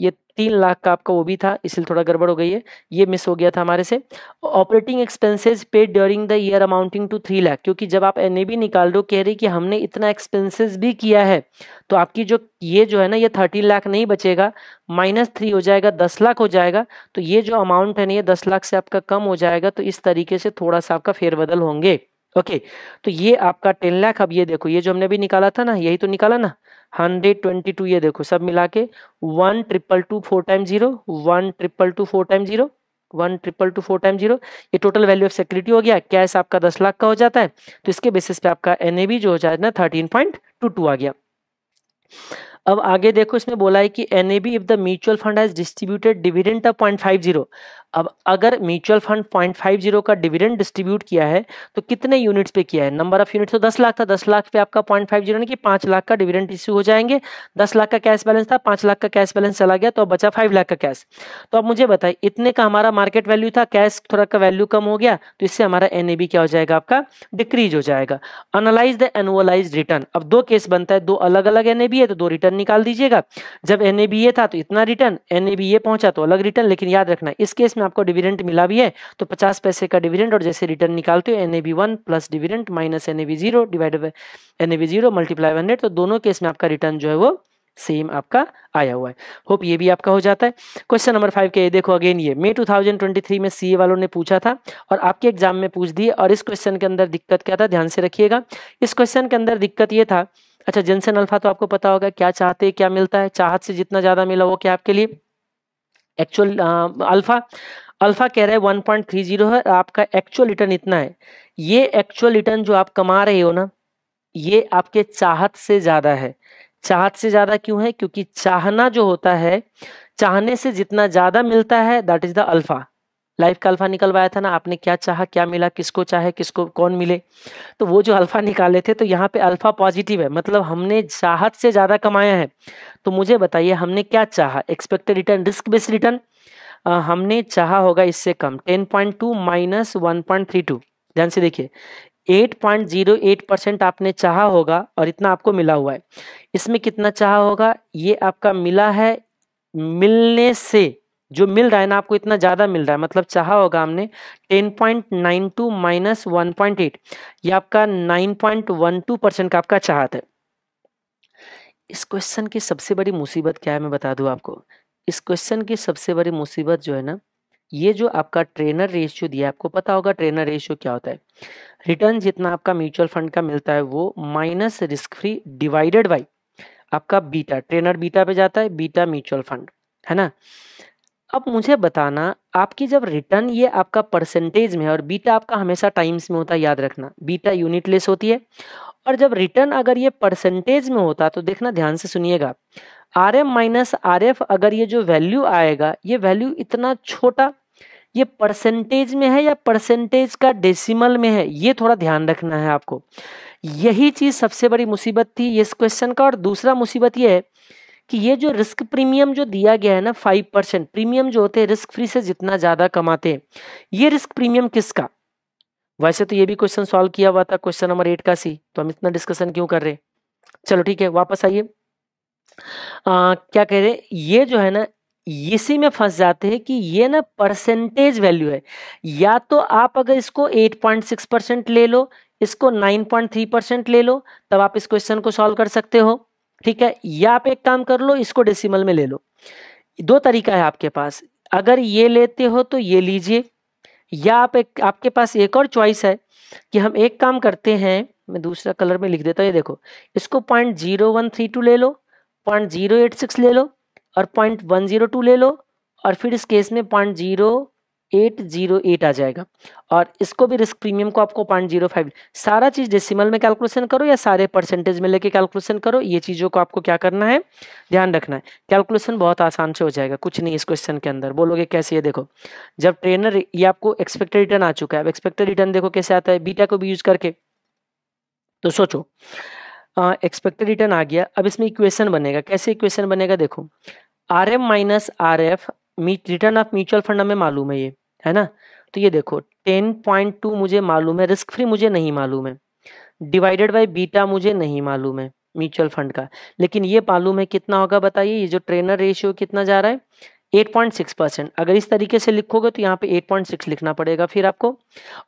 ये तीन लाख का आपका वो भी था इसलिए थोड़ा गड़बड़ हो गई है ये मिस हो गया था हमारे से operating expenses paid during the year amounting to three lakh क्योंकि जब आप एन निकाल रहे हो कह रही कि हमने इतना एक्सपेंसेस भी किया है तो आपकी जो ये जो है ना ये थर्टीन लाख नहीं बचेगा माइनस थ्री हो जाएगा दस लाख हो जाएगा तो ये जो अमाउंट है ना ये दस लाख से आपका कम हो जाएगा तो इस तरीके से थोड़ा सा आपका फेरबदल होंगे ओके okay, तो ये आपका टेन लाख अब ये देखो ये जो हमने भी निकाला था ना यही तो निकाला ना हंड्रेड ट्वेंटी टू ये देखो सब मिला के one triple two four time zero one triple two four time zero one triple two four time zero ये टोटल वैल्यू ऑफ सिक्योरिटी हो गया कैश आपका दस लाख का हो जाता है तो इसके बेसिस पे आपका एन जो हो जाए ना थर्टीन पॉइंट टू टू आ गया अब आगे देखो इसमें बोला है कि N A V if the mutual fund has distributed dividend of point five zero अब अगर mutual fund point five zero का डिविडेंड डिस्ट्रीब्यूट किया है तो कितने यूनिट्स पे किया है नंबर ऑफ यूनिट्स तो दस लाख था दस लाख पे आपका पॉइंट फाइव जीरो पांच लाख का डिविडेंड इश्यू हो जाएंगे दस लाख का कैश बैलेंस था पाँच लाख का कैश बैलेंस चला गया तो अब बचा फाइव लाख का कैश तो अब मुझे बताए इतने का हमारा मार्केट वैल्यू था कैश थोड़ा का वैल्यू कम हो गया तो इससे हमारा एन क्या हो जाएगा आपका डिक्रीज हो जाएगा एनालाइज द एनुअलाइज रिटर्न अब दो केस बनता है दो अलग अलग एन है तो दो रिटर्न निकाल दीजिएगा जब एन था तो इतना रिटर्न एन पहुंचा तो अलग रिटर्न लेकिन याद रखना इस केस में आपको डिविडेंट मिला भी है तो पचास पैसे का डिविडेंट और जैसे रिटर्न निकालते हो N A V one plus dividend minus N A V zero divide by N A V zero multiply hundred तो दोनों केस में आपका रिटर्न जो है वो सेम आपका आया हुआ है होप ये भी आपका हो जाता है क्वेश्चन नंबर फाइव के ये देखो अगेन ये मे 2023 में सीए वालों ने पूछा था और आपके एग्जाम में पूछ दिए और इस क्वेश्चन के अंदर दिक्कत क्या था ध्यान से रखिएगा इस क्वेश्चन के अंदर दिक्कत ये था अच्छा जेंसन अल्फा तो आपको पता होगा क्या चाहते क्या मिलता है चाहत से जितना ज़्यादा मिला वो क्या आपके लिए एक्चुअल अल्फा अल्फा कह रहा है 1.30 है आपका एक्चुअल रिटर्न इतना है ये एक्चुअल रिटर्न जो आप कमा रहे हो ना ये आपके चाहत से ज़्यादा है चाहत से ज़्यादा क्यों है क्योंकि चाहना जो होता है चाहने से जितना ज़्यादा मिलता है that is the alpha life का अल्फा निकलवाया था ना आपने क्या चाहा क्या मिला किसको चाहे किसको कौन मिले तो वो जो अल्फा निकाले थे तो यहाँ पे अल्फा पॉजिटिव है मतलब हमने चाहत से ज़्यादा कमाया है तो मुझे बताइए हमने क्या चाहा expected return risk based return हमने चाहा होगा इससे कम ten point two minus one point three two ध्यान से देखिए eight point zero eight percent आपने चाहा होगा और इतना आपको मिला हुआ है इसमें कितना चाहा होगा ये आपका मिला है मिलने से जो मिल रहा है ना आपको इतना ज़्यादा मिल रहा है मतलब चाहा होगा हमने 10.92 माइनस 1.8 ये आपका 9.12 परसेंट का आपका चाहत है इस क्वेश्चन की सबसे बड़ी मुसीबत क्या है मैं बता दूं आपको इस क्वेश्चन की सबसे बड़ी मुसीबत जो है ना ये जो आपका ट्रेनर रेशियो दिया आपको पता होगा ट्रेनर रेशियो क्या होता है रिटर्न जितना आपका म्यूचुअल फंड का मिलता है वो minus risk free divided by आपका बीटा ट्रेनर बीटा पे जाता है बीटा म्यूचुअल फंड है ना अब मुझे बताना आपकी जब रिटर्न ये आपका परसेंटेज में है और बीटा आपका हमेशा टाइम्स में होता है याद रखना बीटा यूनिट लेस होती है और जब रिटर्न अगर ये परसेंटेज में होता तो देखना ध्यान से सुनिएगा R M minus R F अगर ये जो वैल्यू आएगा ये वैल्यू इतना छोटा ये परसेंटेज में है या परसेंटेज का डेसिमल में है ये थोड़ा ध्यान रखना है आपको यही चीज़ सबसे बड़ी मुसीबत थी इस क्वेश्चन का और दूसरा मुसीबत ये है कि ये जो रिस्क प्रीमियम जो दिया गया है ना फाइव परसेंट प्रीमियम जो होते हैं रिस्क फ्री से जितना ज़्यादा कमाते हैं ये रिस्क प्रीमियम किसका वैसे तो ये भी क्वेश्चन सॉल्व किया हुआ था क्वेश्चन नंबर एट का सी तो हम इतना डिस्कशन क्यों कर रहे हैं चलो ठीक है वापस आइए क्या कह रहे ये जो है ना इसी में फंस जाते हैं कि ये ना परसेंटेज वैल्यू है या तो आप अगर इसको सिक्स परसेंट ले लो इसको 9.3 परसेंट ले लो तब आप इस क्वेश्चन को सॉल्व कर सकते हो ठीक है या आप एक काम कर लो इसको डेसिमल में ले लो दो तरीका है आपके पास अगर ये लेते हो तो ये लीजिए या आप एक आपके पास एक और चॉइस है कि हम एक काम करते हैं मैं दूसरा कलर में लिख देता हूँ ये देखो इसको point zero one three two ले लो पॉइंट जीरो एट सिक्स ले लो और पॉइंट वन जीरो टू ले लो और फिर इस केस में point zero eight zero eight आ जाएगा और इसको भी रिस्क प्रीमियम को आपको पॉइंट जीरो फाइव सारा चीज़ डेसिमल में कैलकुलेशन करो या सारे परसेंटेज में लेके कैलकुलेशन करो ये चीज़ों को आपको क्या करना है ध्यान रखना है कैलकुलेशन बहुत आसान से हो जाएगा कुछ नहीं इस क्वेश्चन के अंदर बोलोगे कैसे ये देखो जब ट्रेनर ये आपको एक्सपेक्टेड रिटर्न आ चुका है अब एक्सपेक्टेड रिटर्न देखो कैसे आता है बीटा को भी यूज करके तो सोचो एक्सपेक्टेड रिटर्न आ गया अब इसमें इक्वेशन बनेगा कैसे इक्वेशन बनेगा देखो R M minus R F return of mutual fund हमें मालूम है ये है ना तो ये देखो टेन पॉइंट टू मुझे मालूम है रिस्क फ्री मुझे नहीं मालूम है डिवाइडेड बाई बीटा मुझे नहीं मालूम है म्यूचुअल फंड का लेकिन ये मालूम है कितना होगा बताइए ये जो ट्रेनर रेशियो कितना जा रहा है 8.6 परसेंट अगर इस तरीके से लिखोगे तो यहाँ पे 8.6 लिखना पड़ेगा फिर आपको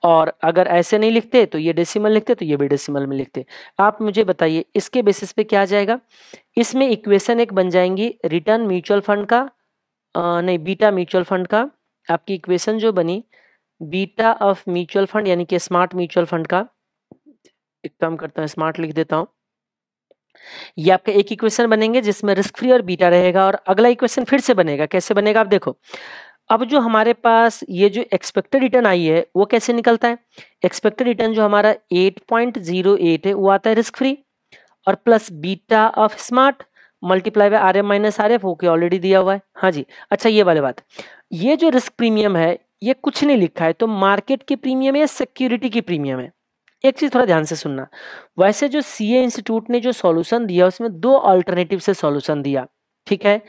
और अगर ऐसे नहीं लिखते तो ये डेसिमल लिखते तो ये भी डेसिमल में लिखते आप मुझे बताइए इसके बेसिस पे क्या आ जाएगा इसमें इक्वेशन एक बन जाएंगी रिटर्न म्यूचुअल फंड का आ, नहीं बीटा म्यूचुअल फंड का आपकी इक्वेशन जो बनी बीटा ऑफ म्यूचुअल फंड यानी कि स्मार्ट म्यूचुअल फंड का एक काम करता हूँ स्मार्ट लिख देता हूँ ये आपका एक इक्वेशन बनेंगे जिसमें रिस्क फ्री और बीटा रहेगा और अगला इक्वेशन फिर से बनेगा कैसे बनेगा आप देखो अब जो हमारे पास ये जो एक्सपेक्टेड रिटर्न आई है वो कैसे निकलता है एक्सपेक्टेड रिटर्न जो हमारा 8.08 है वो आता है रिस्क फ्री और plus beta of smart multiply by R M minus R F okay already दिया हुआ है हाँ जी अच्छा ये वाली बात ये जो रिस्क प्रीमियम है ये कुछ नहीं लिखा है तो मार्केट की प्रीमियम है या सिक्योरिटी की प्रीमियम है एक चीज थोड़ा ध्यान से सुनना वैसे जो सी इंस्टीट्यूट ने जो सॉल्यूशन दिया उसमें दो अल्टरनेटिव से सॉल्यूशन दिया ठीक है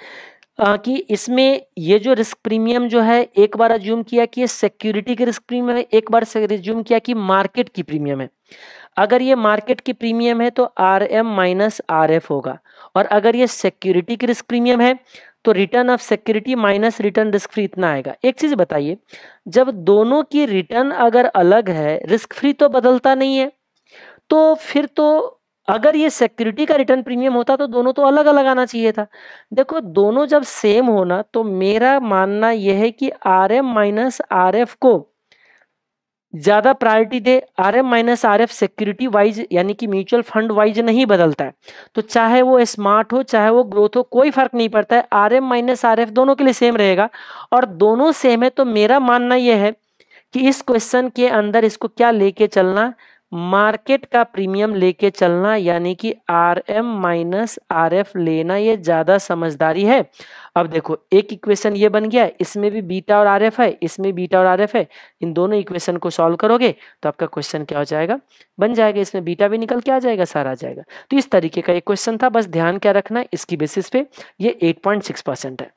आ, कि इसमें ये जो रिस्क प्रीमियम जो है एक बार अज्यूम किया कि ये सिक्योरिटी की रिस्क प्रीमियम है एक बार रिज्यूम किया कि मार्केट की प्रीमियम है अगर ये मार्केट की प्रीमियम है तो R M minus R F होगा और अगर ये सिक्योरिटी की रिस्क प्रीमियम है तो return of security minus return risk free इतना आएगा एक चीज़ बताइए जब दोनों की रिटर्न अगर अलग है रिस्क फ्री तो बदलता नहीं है तो फिर तो अगर ये सिक्योरिटी का रिटर्न प्रीमियम होता तो दोनों तो अलग अलग आना चाहिए था देखो दोनों जब सेम होना तो मेरा मानना यह है कि R M minus R F को ज़्यादा प्रायोरिटी दे R M minus R F security wise यानी कि म्यूचुअल फंड वाइज नहीं बदलता है तो चाहे वो स्मार्ट हो चाहे वो ग्रोथ हो कोई फर्क नहीं पड़ता है R M minus R F दोनों के लिए सेम रहेगा और दोनों सेम है तो मेरा मानना यह है कि इस क्वेश्चन के अंदर इसको क्या लेके चलना मार्केट का प्रीमियम लेके चलना यानी कि R M minus R F लेना यह ज़्यादा समझदारी है अब देखो एक इक्वेशन ये बन गया है इसमें भी बीटा और आर एफ है इसमें बीटा और आर एफ है इन दोनों इक्वेशन को सॉल्व करोगे तो आपका क्वेश्चन क्या हो जाएगा बन जाएगा इसमें बीटा भी निकल के आ जाएगा सारा आ जाएगा तो इस तरीके का एक क्वेश्चन था बस ध्यान क्या रखना है इसकी बेसिस पे ये 8.6 परसेंट है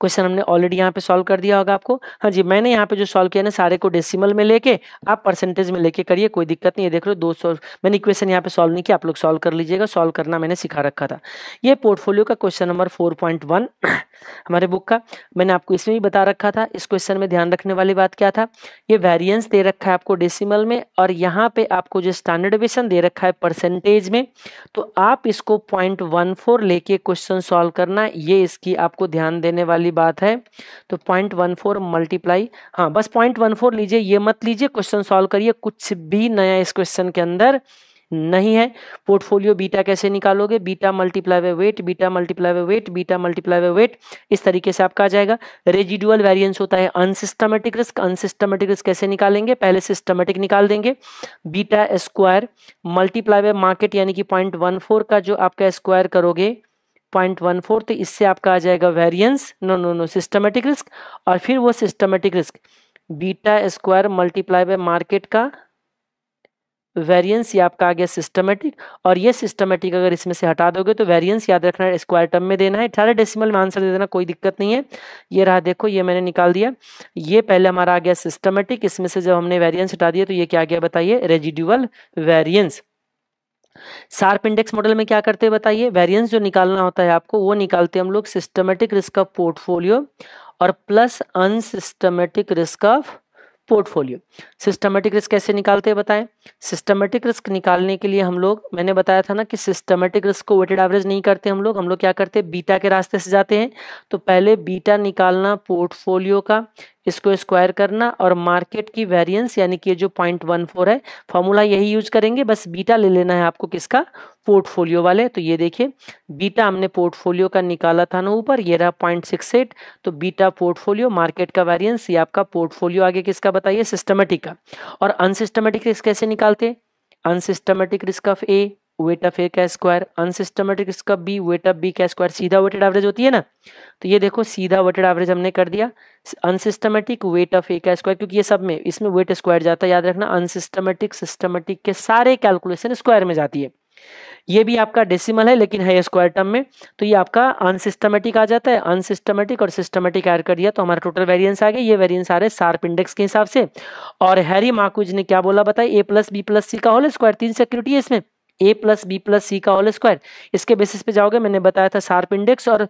क्वेश्चन हमने ऑलरेडी यहाँ पे सॉल्व कर दिया होगा आपको हाँ जी मैंने यहाँ पे जो सॉल्व किया ना सारे को डेसिमल में लेके आप परसेंटेज में लेके करिए कोई दिक्कत नहीं है देख लो दो सौ मैंने इक्वेशन यहाँ पे सॉल्व नहीं किया आप लोग सॉल्व कर लीजिएगा सॉल्व करना मैंने सिखा रखा था ये पोर्टफोलियो का क्वेश्चन नंबर फोर हमारे बुक का मैंने आपको इसमें भी बता रखा था इस क्वेश्चन में ध्यान रखने वाली बात क्या था ये वेरियंस दे रखा है आपको डेसीमल में और यहाँ पे आपको जो स्टैंडर्ड डिविशन दे रखा है परसेंटेज में तो आप इसको पॉइंट लेके क्वेश्चन सॉल्व करना ये इसकी आपको ध्यान देने करने वाली बात है तो पॉइंट वन फोर मल्टीप्लाई हाँ बस पॉइंट वन फोर लीजिए ये मत लीजिए क्वेश्चन सॉल्व करिए कुछ भी नया इस क्वेश्चन के अंदर नहीं है पोर्टफोलियो बीटा कैसे निकालोगे beta multiply weight beta multiply weight beta multiply weight इस तरीके से आपका आ जाएगा रेजिडुअल वेरिएंस होता है अनसिस्टमेटिक रिस्क अनसिस्टमेटिक रिस्क कैसे निकालेंगे पहले सिस्टमेटिक निकाल देंगे beta square multiply by market यानी कि पॉइंट का जो आपका स्क्वायर करोगे पॉइंट वन फोर तो इससे आपका आ जाएगा variance no no no systematic risk और फिर वो systematic risk beta square multiply by market का वेरियंस ये आपका आ गया सिस्टमेटिक और ये सिस्टमेटिक अगर इसमें से हटा दोगे तो वेरियंस याद रखना है स्क्वायर टर्म में देना है सारे डेसिमल में आंसर दे देना कोई दिक्कत नहीं है ये रहा देखो ये मैंने निकाल दिया ये पहले हमारा आ गया सिस्टमेटिक इसमें से जब हमने वेरियंस हटा दिया तो ये क्या आ गया बताइए residual variance Sharpe index model में क्या करते हैं बताइए वेरिएंस जो निकालना होता है आपको वो निकालते हैं हम लोग सिस्टमेटिक रिस्क ऑफ पोर्टफोलियो और plus unsystematic risk of portfolio systematic risk कैसे निकालते हैं बताएं सिस्टमेटिक रिस्क निकालने के लिए हम लोग मैंने बताया था ना कि सिस्टमेटिक रिस्क को वेटेड एवरेज नहीं करते हम लोग हम लोग क्या करते हैं बीटा के रास्ते से जाते हैं तो पहले बीटा निकालना पोर्टफोलियो का इसको स्क्वायर करना और मार्केट की वेरिएंस यानी कि जो पॉइंट वन फोर है फॉर्मूला यही यूज करेंगे बस बीटा ले लेना है आपको किसका पोर्टफोलियो वाले तो ये देखिए बीटा हमने पोर्टफोलियो का निकाला था ना ऊपर ये रहा पॉइंट सिक्स एट तो बीटा पोर्टफोलियो मार्केट का वेरिएंस ये आपका पोर्टफोलियो आगे किसका बताइए सिस्टमेटिक का और अनसिस्टमेटिक रिस्क कैसे निकालते हैं unsystematic risk of A weight of A का स्क्वायर अनसिस्टमेटिक इसका बी वेट ऑफ बी का स्क्वायर सीधा वेटेड एवरेज होती है ना तो ये देखो सीधा वेटेड एवरेज हमने कर दिया अनसिस्टमेटिक वेट ऑफ ए का स्क्वायर क्योंकि ये सब में इसमें वेट स्क्वायर जाता है याद रखना अनसिस्टमेटिक सिस्टमेटिक के सारे कैलकुलेशन स्क्वायर में जाती है ये भी आपका डेसिमल है लेकिन है स्क्वायर टर्म में तो ये आपका अनसिस्टमेटिक आ जाता है अनसिस्टमेटिक और सिस्टमेटिक ऐड कर दिया तो हमारा टोटल वेरिएंस आ गया ये वेरिएंस आ रहे हैं सार्प इंडेक्स के हिसाब से और हैरी मार्कुज ने क्या बोला बताया A plus B plus C का होल स्क्वायर तीन सिक्योरिटी है इसमें A plus B plus C का होल स्क्वायर इसके बेसिस पे जाओगे मैंने बताया था सार्प इंडेक्स और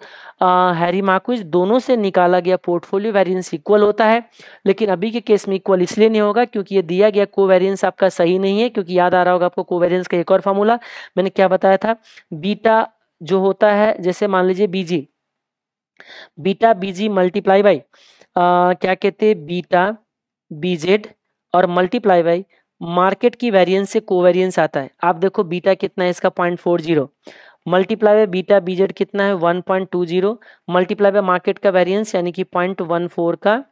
आ, हैरी मार्कुज दोनों से निकाला गया पोर्टफोलियो वेरियंस इक्वल होता है लेकिन अभी के केस में इक्वल इसलिए नहीं होगा क्योंकि ये दिया गया को आपका सही नहीं है क्योंकि याद आ रहा होगा आपको को का एक और फॉर्मूला मैंने क्या बताया था बीटा जो होता है जैसे मान लीजिए B G beta B G multiply by क्या कहते हैं बीटा बीजेड और मल्टीप्लाई बाई मार्केट की वेरिएंस से कोवेरिएंस आता है आप देखो बीटा कितना है इसका point four zero multiply by beta B Z कितना है one point two zero multiply by market का वेरिएंस यानी कि पॉइंट वन फोर का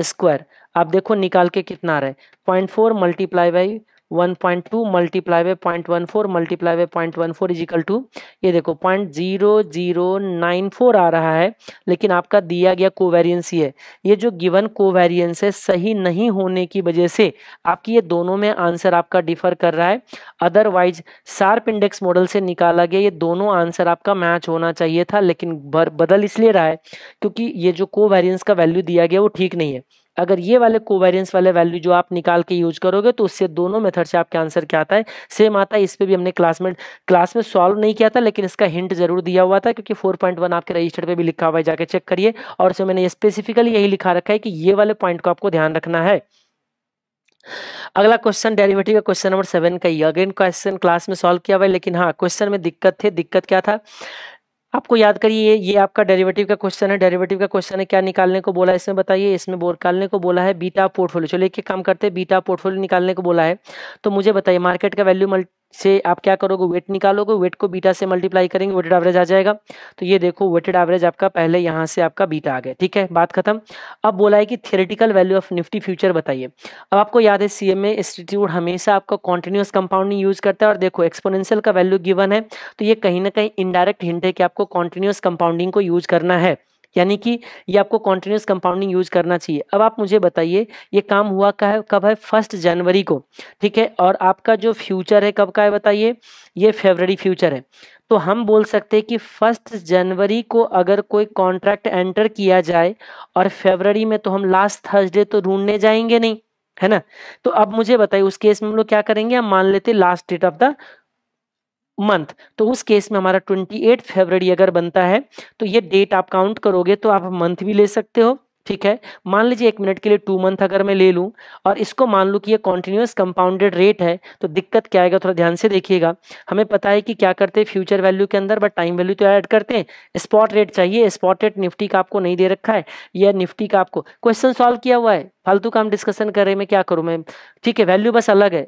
स्क्वायर आप देखो निकाल के कितना आ रहा है point four multiply by one point to multiply by point one four multiply by point one four is equal to ये देखो point zero zero nine four आ रहा है लेकिन आपका दिया गया कोवेरियंस ही है ये जो गिवन कोवेरियंस है सही नहीं होने की वजह से आपकी ये दोनों में आंसर आपका डिफर कर रहा है अदरवाइज शार्प इंडेक्स मॉडल से निकाला गया ये दोनों आंसर आपका मैच होना चाहिए था लेकिन बदल इसलिए रहा है क्योंकि ये जो कोवेरियंस का वैल्यू दिया गया वो ठीक नहीं है अगर ये वाले कोवेरियंस वाले वैल्यू जो आप निकाल के यूज करोगे तो उससे दोनों मेथड से आपके आंसर क्या आता है सेम आता है इस पर भी हमने क्लास में क्लास में सॉल्व नहीं किया था लेकिन इसका हिंट जरूर दिया हुआ था क्योंकि फोर पॉइंट वन आपके रजिस्टर पर भी लिखा हुआ है जाकर चेक करिए और इसमें मैंने स्पेसिफिकली यही लिखा रखा है कि ये वाले पॉइंट को आपको ध्यान रखना है अगला क्वेश्चन डेरिवेटिव का क्वेश्चन नंबर सेवन का ही अगेन क्वेश्चन क्लास में सॉल्व किया हुआ है लेकिन हाँ क्वेश्चन में दिक्कत थे दिक्कत क्या था आपको याद करिए ये ये आपका डेरिवेटिव का क्वेश्चन है डेरिवेटिव का क्वेश्चन है क्या निकालने को बोला है इसमें बताइए इसमें बोर निकालने को बोला है बीटा पोर्टफोलियो चलिए एक काम करते हैं बीटा पोर्टफोलियो निकालने को बोला है तो मुझे बताइए मार्केट का वैल्यू से आप क्या करोगे वेट निकालोगे वेट को बीटा से मल्टीप्लाई करेंगे वेटेड एवरेज आ जाएगा तो ये देखो वेटेड एवरेज आपका पहले यहाँ से आपका बीटा आ गया ठीक है बात खत्म अब बोला है कि theoretical value of Nifty future बताइए अब आपको याद है सी एम इंस्टीट्यूट हमेशा आपका कॉन्टिन्यूस कंपाउंडिंग यूज करता है और देखो एक्सपोनेंशियल का वैल्यू गिवन है तो ये कहीं ना कहीं इनडायरेक्ट हिंट है कि आपको कॉन्टिन्यूस कंपाउंडिंग को यूज करना है यानी कि ये आपको कॉन्टिन्यूस कंपाउंडिंग यूज करना चाहिए अब आप मुझे बताइए ये काम हुआ का है कब है फर्स्ट जनवरी को ठीक है और आपका जो फ्यूचर है कब का है बताइए ये फेबररी फ्यूचर है तो हम बोल सकते हैं कि फर्स्ट जनवरी को अगर कोई कॉन्ट्रैक्ट एंटर किया जाए और फेबररी में तो हम लास्ट थर्सडे तो ढूंढने जाएंगे नहीं है ना तो अब मुझे बताइए उस केस में हम लोग क्या करेंगे हम मान लेते last date of the month तो उस केस में हमारा ट्वेंटी एट फेबररी अगर बनता है तो ये डेट आप काउंट करोगे तो आप मंथ भी ले सकते हो ठीक है मान लीजिए एक मिनट के लिए टू मंथ अगर मैं ले लूं और इसको मान लूं कि ये कॉन्टिन्यूस कंपाउंडेड रेट है तो दिक्कत क्या आएगा थोड़ा ध्यान से देखिएगा हमें पता है कि क्या करते हैं फ्यूचर वैल्यू के अंदर बट टाइम वैल्यू तो ऐड करते हैं स्पॉट रेट चाहिए स्पॉट रेट निफ्टी का आपको नहीं दे रखा है या निफ्टी का आपको क्वेश्चन सॉल्व किया हुआ है फालतू का हम डिस्कशन कर रहे हैं मैं क्या करूँ मैं ठीक है वैल्यू बस अलग है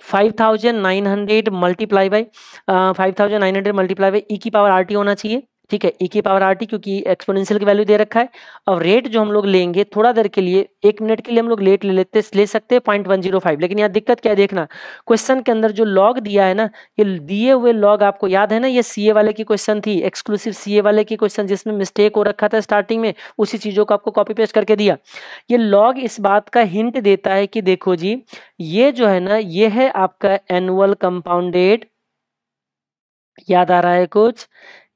5900 multiply by 5900 multiply by e की पावर आर टी होना चाहिए ठीक है ई e की पावर आर टी क्योंकि एक्सपोनेंशियल की वैल्यू दे रखा है अब रेट जो हम लोग लेंगे थोड़ा देर के लिए एक मिनट के लिए हम लोग लेट ले लेते ले सकते हैं पॉइंट वन जीरो फाइव लेकिन यहाँ दिक्कत क्या है देखना क्वेश्चन के अंदर जो लॉग दिया है ना ये दिए हुए लॉग आपको याद है ना ये सी वाले की क्वेश्चन थी एक्सक्लूसिव सी वाले की क्वेश्चन जिसमें मिस्टेक हो रखा था स्टार्टिंग में उसी चीज़ों को आपको कॉपी पेस्ट करके दिया ये लॉग इस बात का हिंट देता है कि देखो जी ये जो है ना ये है आपका एनुअल कंपाउंडेड याद आ रहा है कुछ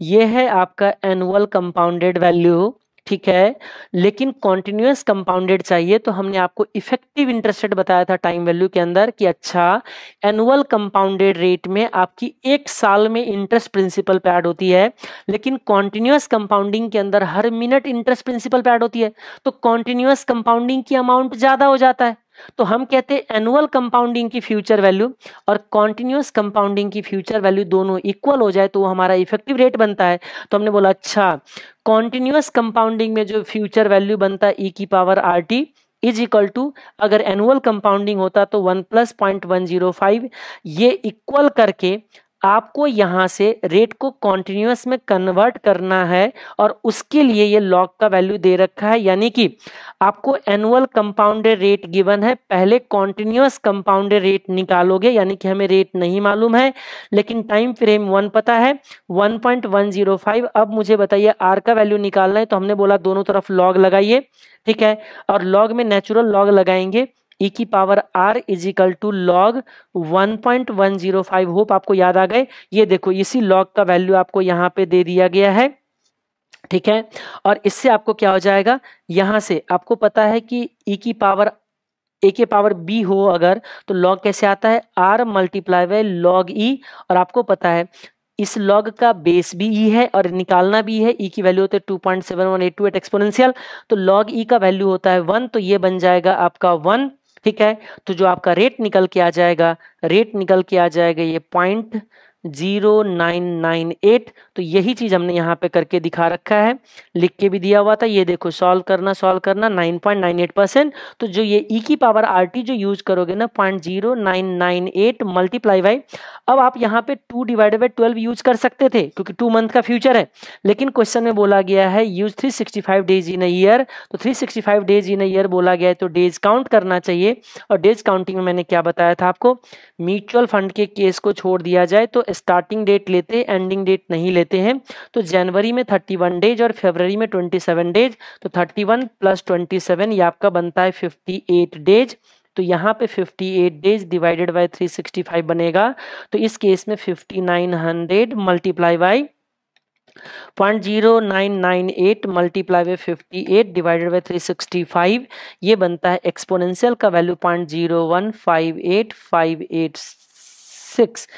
ये है आपका एनुअल कंपाउंडेड वैल्यू ठीक है लेकिन कॉन्टिन्यूस कंपाउंडेड चाहिए तो हमने आपको इफेक्टिव इंटरेस्ट रेट बताया था टाइम वैल्यू के अंदर कि अच्छा एनुअल कंपाउंडेड रेट में आपकी एक साल में इंटरेस्ट प्रिंसिपल पे ऐड होती है लेकिन कॉन्टिन्यूस कंपाउंडिंग के अंदर हर मिनट इंटरेस्ट प्रिंसिपल पे ऐड होती है तो कॉन्टिन्यूस कंपाउंडिंग की अमाउंट ज़्यादा हो जाता है तो हम कहते हैं एनुअल कंपाउंडिंग की फ्यूचर वैल्यू और कॉन्टिन्यूस कंपाउंडिंग की फ्यूचर वैल्यू दोनों इक्वल हो जाए तो वो हमारा इफेक्टिव रेट बनता है तो हमने बोला अच्छा कॉन्टिन्यूस कंपाउंडिंग में जो फ्यूचर वैल्यू बनता है ई e की power R T is equal to अगर एनुअल कंपाउंडिंग होता तो one plus point one zero five ये इक्वल करके आपको यहाँ से रेट को कॉन्टिन्यूस में कन्वर्ट करना है और उसके लिए ये लॉग का वैल्यू दे रखा है यानी कि आपको एनुअल कंपाउंडेड रेट गिवन है पहले कॉन्टिन्यूस कंपाउंडेड रेट निकालोगे यानी कि हमें रेट नहीं मालूम है लेकिन टाइम फ्रेम वन पता है 1.105 अब मुझे बताइए आर का वैल्यू निकालना है तो हमने बोला दोनों तरफ लॉग लगाइए ठीक है और लॉग में नेचुरल लॉग लगाएंगे e की power R is equal to log 1.105 hope आपको याद आ गए ये देखो इसी लॉग का वैल्यू आपको यहाँ पे दे दिया गया है ठीक है और इससे आपको क्या हो जाएगा यहां से आपको पता है कि ई e की पावर ए के पावर बी हो अगर तो लॉग कैसे आता है R multiply by log e और आपको पता है इस लॉग का बेस भी ई e है और निकालना भी है ई e की वैल्यू होती है two point seven one eight two eight exponential तो लॉग ई का वैल्यू होता है वन तो ये बन जाएगा आपका वन ठीक है तो जो आपका रेट निकल के आ जाएगा रेट निकल के आ जाएगा ये point zero nine nine eight तो यही चीज़ हमने यहाँ पे करके दिखा रखा है लिख के भी दिया हुआ था ये देखो सॉल्व करना सॉल्व करना nine point nine eight percent तो जो ये ई e की पावर आर टी जो यूज करोगे ना point zero nine nine eight multiply by अब आप यहाँ पे two divided by twelve use कर सकते थे क्योंकि टू मंथ का फ्यूचर है लेकिन क्वेश्चन में बोला गया है use three sixty five days in year तो three sixty five days in year बोला गया है तो डेज काउंट करना चाहिए और डेज काउंटिंग में मैंने क्या बताया था आपको म्यूचुअल फंड के केस को छोड़ दिया जाए तो स्टार्टिंग डेट लेते एंडिंग डेट नहीं लेते हैं तो जनवरी में थर्टी वन डेज और फेबररी में ट्वेंटी सेवन डेज तो thirty one plus twenty seven ये आपका बनता है फिफ्टी एट डेज तो यहाँ पे 58 डेज डिवाइडेड बाय 365 बनेगा तो इस केस में 5900 multiply by 0.0998 multiply by 58 divided by 365 ये बनता है एक्सपोनेंशियल का वैल्यू 0.015858 सिक्स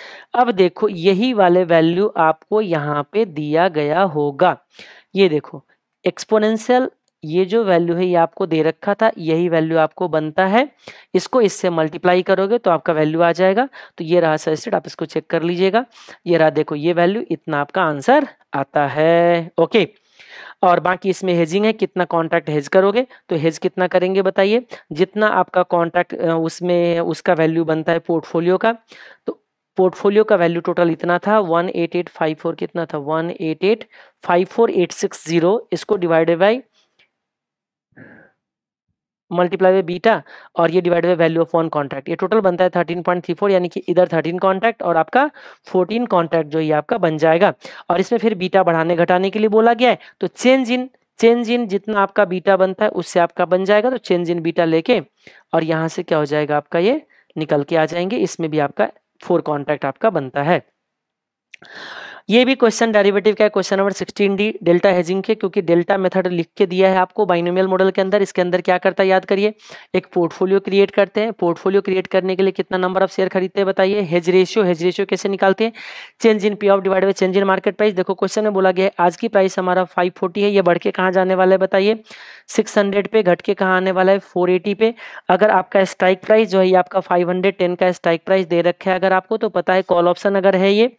अब देखो यही वाले वैल्यू आपको यहाँ पे दिया गया होगा ये देखो एक्सपोनेंशियल ये जो वैल्यू है ये आपको दे रखा था यही वैल्यू आपको बनता है इसको इससे मल्टीप्लाई करोगे तो आपका वैल्यू आ जाएगा तो ये रहा सजेस्टेड आप इसको चेक कर लीजिएगा ये रहा देखो ये वैल्यू इतना आपका आंसर आता है ओके और बाकी इसमें हेजिंग है कितना कॉन्ट्रैक्ट हेज करोगे तो हेज कितना करेंगे बताइए जितना आपका कॉन्ट्रैक्ट उसमें उसका वैल्यू बनता है पोर्टफोलियो का तो पोर्टफोलियो का वैल्यू टोटल इतना था one eight eight five four कितना था one eight eight five four eight six zero इसको divided by multiply by beta और ये divide by value of one contract ये टोटल बनता है थर्टीन पॉइंट थ्री फोर यानी कि इधर थर्टीन कॉन्ट्रैक्ट और आपका फोर्टीन कॉन्ट्रैक्ट जो ये आपका बन जाएगा और इसमें फिर बीटा बढ़ाने घटाने के लिए बोला गया है तो चेंज इन चेंज इन जितना आपका बीटा बनता है उससे आपका बन जाएगा तो चेंज इन बीटा लेके और यहाँ से क्या हो जाएगा आपका ये निकल के आ जाएंगे इसमें भी आपका फोर कॉन्ट्रैक्ट आपका बनता है ये भी क्वेश्चन डेरिवेटिव का है question number sixteen D delta hedging के क्योंकि डेल्टा मेथड लिख के दिया है आपको बाइनोमियल मॉडल के अंदर इसके अंदर क्या करता है याद करिए एक पोर्टफोलियो क्रिएट करते हैं पोर्टफोलियो क्रिएट करने के लिए कितना नंबर ऑफ शेयर खरीदते हैं बताइए हेज रेशियो हेज रेशियो कैसे निकालते हैं change in P of divide by change in market price देखो क्वेश्चन में बोला गया है आज की प्राइस हमारा फाइव फोर्टी है ये बढ़ के कहाँ जाने वाला है बताइए सिक्स हंड्रेड पे घट के कहाँ आने वाला है फोर एटी पे अगर आपका स्ट्राइक प्राइस जो है आपका फाइव हंड्रेड टेन का स्ट्राइक प्राइस दे रखा है अगर आपको तो पता है कॉल ऑप्शन अगर है ये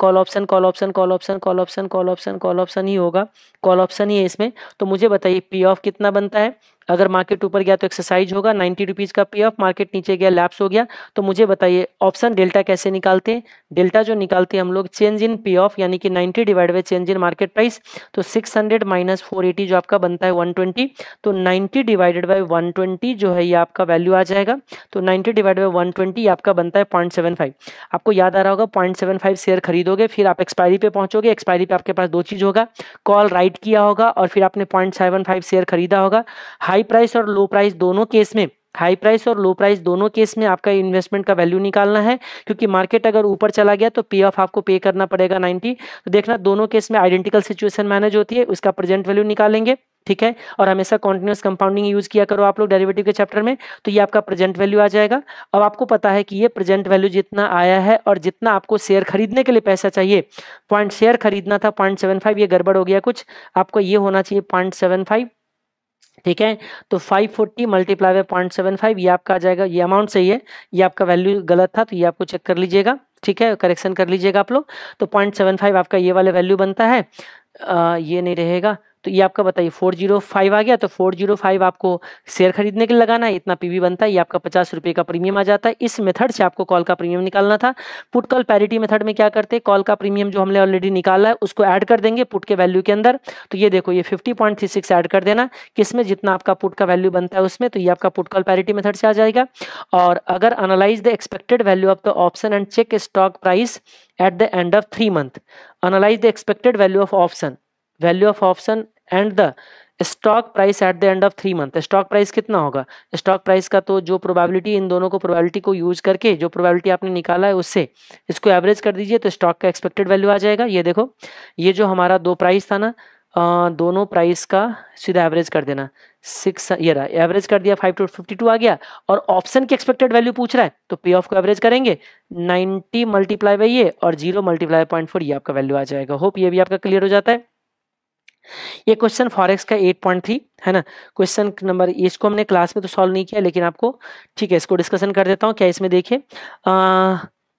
call option call call option call option call option call option call option ही होगा कॉल ऑप्शन ही है इसमें तो मुझे बताइए पी ऑफ कितना बनता है अगर मार्केट ऊपर गया तो एक्सरसाइज होगा नाइन्टी रुपीज़ का पे ऑफ मार्केट नीचे गया लैप्स हो गया तो मुझे बताइए ऑप्शन डेल्टा कैसे निकालते हैं डेल्टा जो निकालते हैं हम लोग चेंज इन पे ऑफ यानी कि ninety divide by change in market price तो six hundred minus four eighty जो आपका बनता है वन ट्वेंटी तो ninety divided by one twenty जो है ये आपका वैल्यू आ जाएगा तो ninety divide by one twenty आपका बनता है पॉइंट सेवन फाइव आपको याद आ रहा होगा पॉइंट सेवन फाइव शेयर खरीदोगे फिर आप एक्सपायरी पे पहुंचोगे एक्सपायरी पे आपके पास दो चीज़ होगा कॉल राइट किया होगा और फिर आपने पॉइंट सेवन फाइव शेयर खरीदा होगा हाई हाई प्राइस और लो प्राइस दोनों केस में हाई प्राइस और लो प्राइस दोनों केस में आपका इन्वेस्टमेंट का वैल्यू निकालना है क्योंकि मार्केट अगर ऊपर चला गया तो पे ऑफ आपको पे करना पड़ेगा 90 तो देखना दोनों केस में आइडेंटिकल सिचुएशन मैनेज होती है उसका प्रेजेंट वैल्यू निकालेंगे ठीक है और हमेशा कॉन्टिन्यूस कंपाउंडिंग यूज किया करो आप लोग डेरिवेटिव के चैप्टर में तो ये आपका प्रेजेंट वैल्यू आ जाएगा अब आपको पता है कि ये प्रेजेंट वैल्यू जितना आया है और जितना आपको शेयर खरीदने के लिए पैसा चाहिए पॉइंट शेयर खरीदना था पॉइंट सेवन फाइव ये गड़बड़ हो गया कुछ आपको ये होना चाहिए पॉइंट सेवन फाइव ठीक है तो 540 forty multiply by point seven five ये आपका आ जाएगा ये अमाउंट सही है ये आपका वैल्यू गलत था तो ये आपको चेक कर लीजिएगा ठीक है करेक्शन कर लीजिएगा आप लोग तो पॉइंट सेवन फाइव आपका ये वाला वैल्यू बनता है आ, ये नहीं रहेगा तो ये आपका बताइए फोर जीरो फाइव आ गया तो फोर जीरो फाइव आपको शेयर खरीदने के लिए लगाना है इतना पीवी बनता है ये आपका पचास रुपये का प्रीमियम आ जाता है इस मेथड से आपको कॉल का प्रीमियम निकालना था पुट कॉल पैरिटी मेथड में क्या करते हैं कॉल का प्रीमियम जो हमने ऑलरेडी निकाला है उसको ऐड कर देंगे पुट के वैल्यू के अंदर तो ये देखो ये fifty point three six add कर देना किसमें जितना आपका पुट का वैल्यू बनता है उसमें तो ये आपका पुट कॉल पैरिटी मेथड से आ जाएगा और अगर analyse the expected value of the option and check stock price at the end of three month analyse the expected value of option value of option and the stock price at the end of three month stock price कितना होगा स्टॉक प्राइस का तो जो प्रोबेबिलिटी इन दोनों को प्रोबेबिलिटी को यूज करके जो प्रोबेबिलिटी आपने निकाला है उससे इसको एवरेज कर दीजिए तो स्टॉक का एक्सपेक्टेड वैल्यू आ जाएगा ये देखो ये जो हमारा दो प्राइस था ना आ, दोनों प्राइस का सीधा एवरेज कर देना सिक्स ये रहा एवरेज कर दिया फाइव टू फिफ्टी टू आ गया और ऑप्शन की एक्सपेक्टेड वैल्यू पूछ रहा है तो पे ऑफ को एवरेज करेंगे नाइन्टी मल्टीप्लाई बाई ये और जीरो मल्टीप्लाई पॉइंट फोर ये आपका वैल्यू आ जाएगा होप ये भी आपका क्लियर हो जाता है ये क्वेश्चन फॉरेक्स का एट पॉइंट थ्री है ना क्वेश्चन नंबर इसको हमने क्लास में तो सॉल्व नहीं किया लेकिन आपको ठीक है इसको डिस्कशन कर देता हूँ क्या इसमें देखिए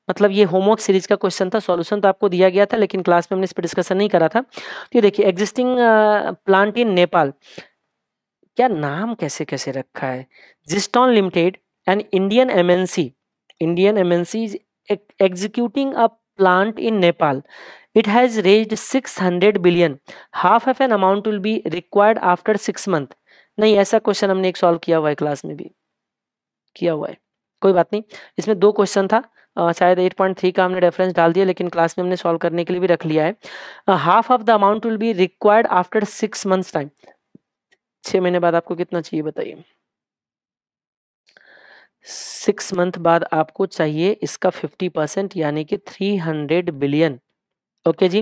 मतलब ये होमवर्क सीरीज का क्वेश्चन था सॉल्यूशन तो आपको दिया गया था लेकिन क्लास में हमने इस पर डिस्कशन नहीं करा था तो ये देखिए एग्जिस्टिंग प्लांट इन नेपाल क्या नाम कैसे कैसे रखा है जिस्टॉन limited and Indian MNC Indian MNC executing a plant in Nepal it has raised 600 billion half of an amount will be required after six month नहीं ऐसा क्वेश्चन हमने एक सॉल्व किया हुआ है क्लास में भी किया हुआ है कोई बात नहीं इसमें दो क्वेश्चन था Uh, शायद 8.3 का हमने रेफरेंस डाल दिया लेकिन क्लास में हमने सॉल्व करने के लिए भी रख लिया है half of the amount will be required after six months time छह महीने बाद आपको कितना चाहिए बताइए सिक्स मंथ बाद आपको चाहिए इसका फिफ्टी परसेंट यानी कि थ्री हंड्रेड बिलियन ओके जी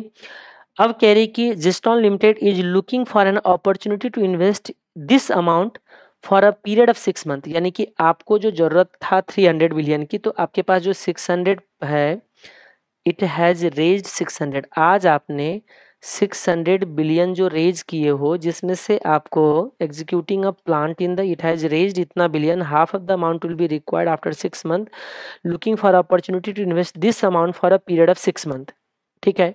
अब कह रही कि जिस्टॉन limited is looking for an opportunity to invest this amount for a period of six month यानी कि आपको जो जरूरत था थ्री हंड्रेड बिलियन की तो आपके पास जो सिक्स हंड्रेड है it has raise six hundred आज आपने सिक्स हंड्रेड बिलियन जो रेज किए हो जिसमें से आपको executing a plant in the it has raise इतना billion half of the amount will be required after six month looking for opportunity to invest this amount for a period of six month ठीक है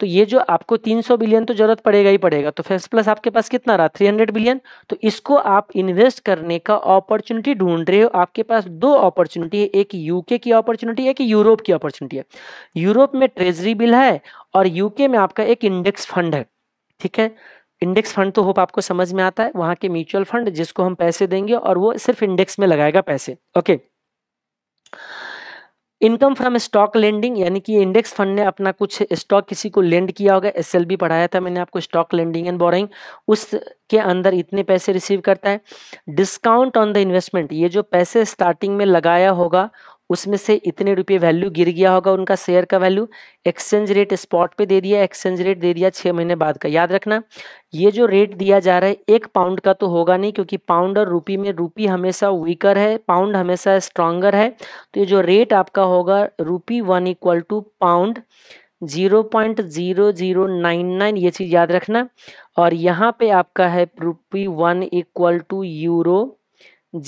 तो ये जो आपको 300 बिलियन तो जरूरत पड़ेगा ही पड़ेगा तो फेस प्लस आपके पास कितना रहा 300 बिलियन तो इसको आप इन्वेस्ट करने का अपॉर्चुनिटी ढूंढ रहे हो आपके पास दो अपॉर्चुनिटी है एक यूके की अपॉर्चुनिटी है एक यूरोप की अपॉर्चुनिटी है यूरोप में ट्रेजरी बिल है और यूके में आपका एक इंडेक्स फंड है ठीक है इंडेक्स फंड तो होप आपको समझ में आता है वहां के म्यूचुअल फंड जिसको हम पैसे देंगे और वो सिर्फ इंडेक्स में लगाएगा पैसे okay okay. Income from stock lending यानी कि इंडेक्स फंड ने अपना कुछ स्टॉक किसी को लेंड किया होगा एस पढ़ाया था मैंने आपको स्टॉक लेंडिंग एंड बोरिंग उसके अंदर इतने पैसे रिसीव करता है डिस्काउंट ऑन द इन्वेस्टमेंट ये जो पैसे स्टार्टिंग में लगाया होगा उसमें से इतने रुपये वैल्यू गिर गया होगा उनका शेयर का वैल्यू एक्सचेंज रेट स्पॉट पे दे दिया एक्सचेंज रेट दे दिया छः महीने बाद का याद रखना ये जो रेट दिया जा रहा है एक पाउंड का तो होगा नहीं क्योंकि पाउंड और रुपी में रुपी हमेशा वीकर है पाउंड हमेशा स्ट्रांगर है तो ये जो रेट आपका होगा rupee one equal to pound zero point zero zero nine nine ये चीज़ याद रखना और यहाँ पे आपका है rupee one equal to euro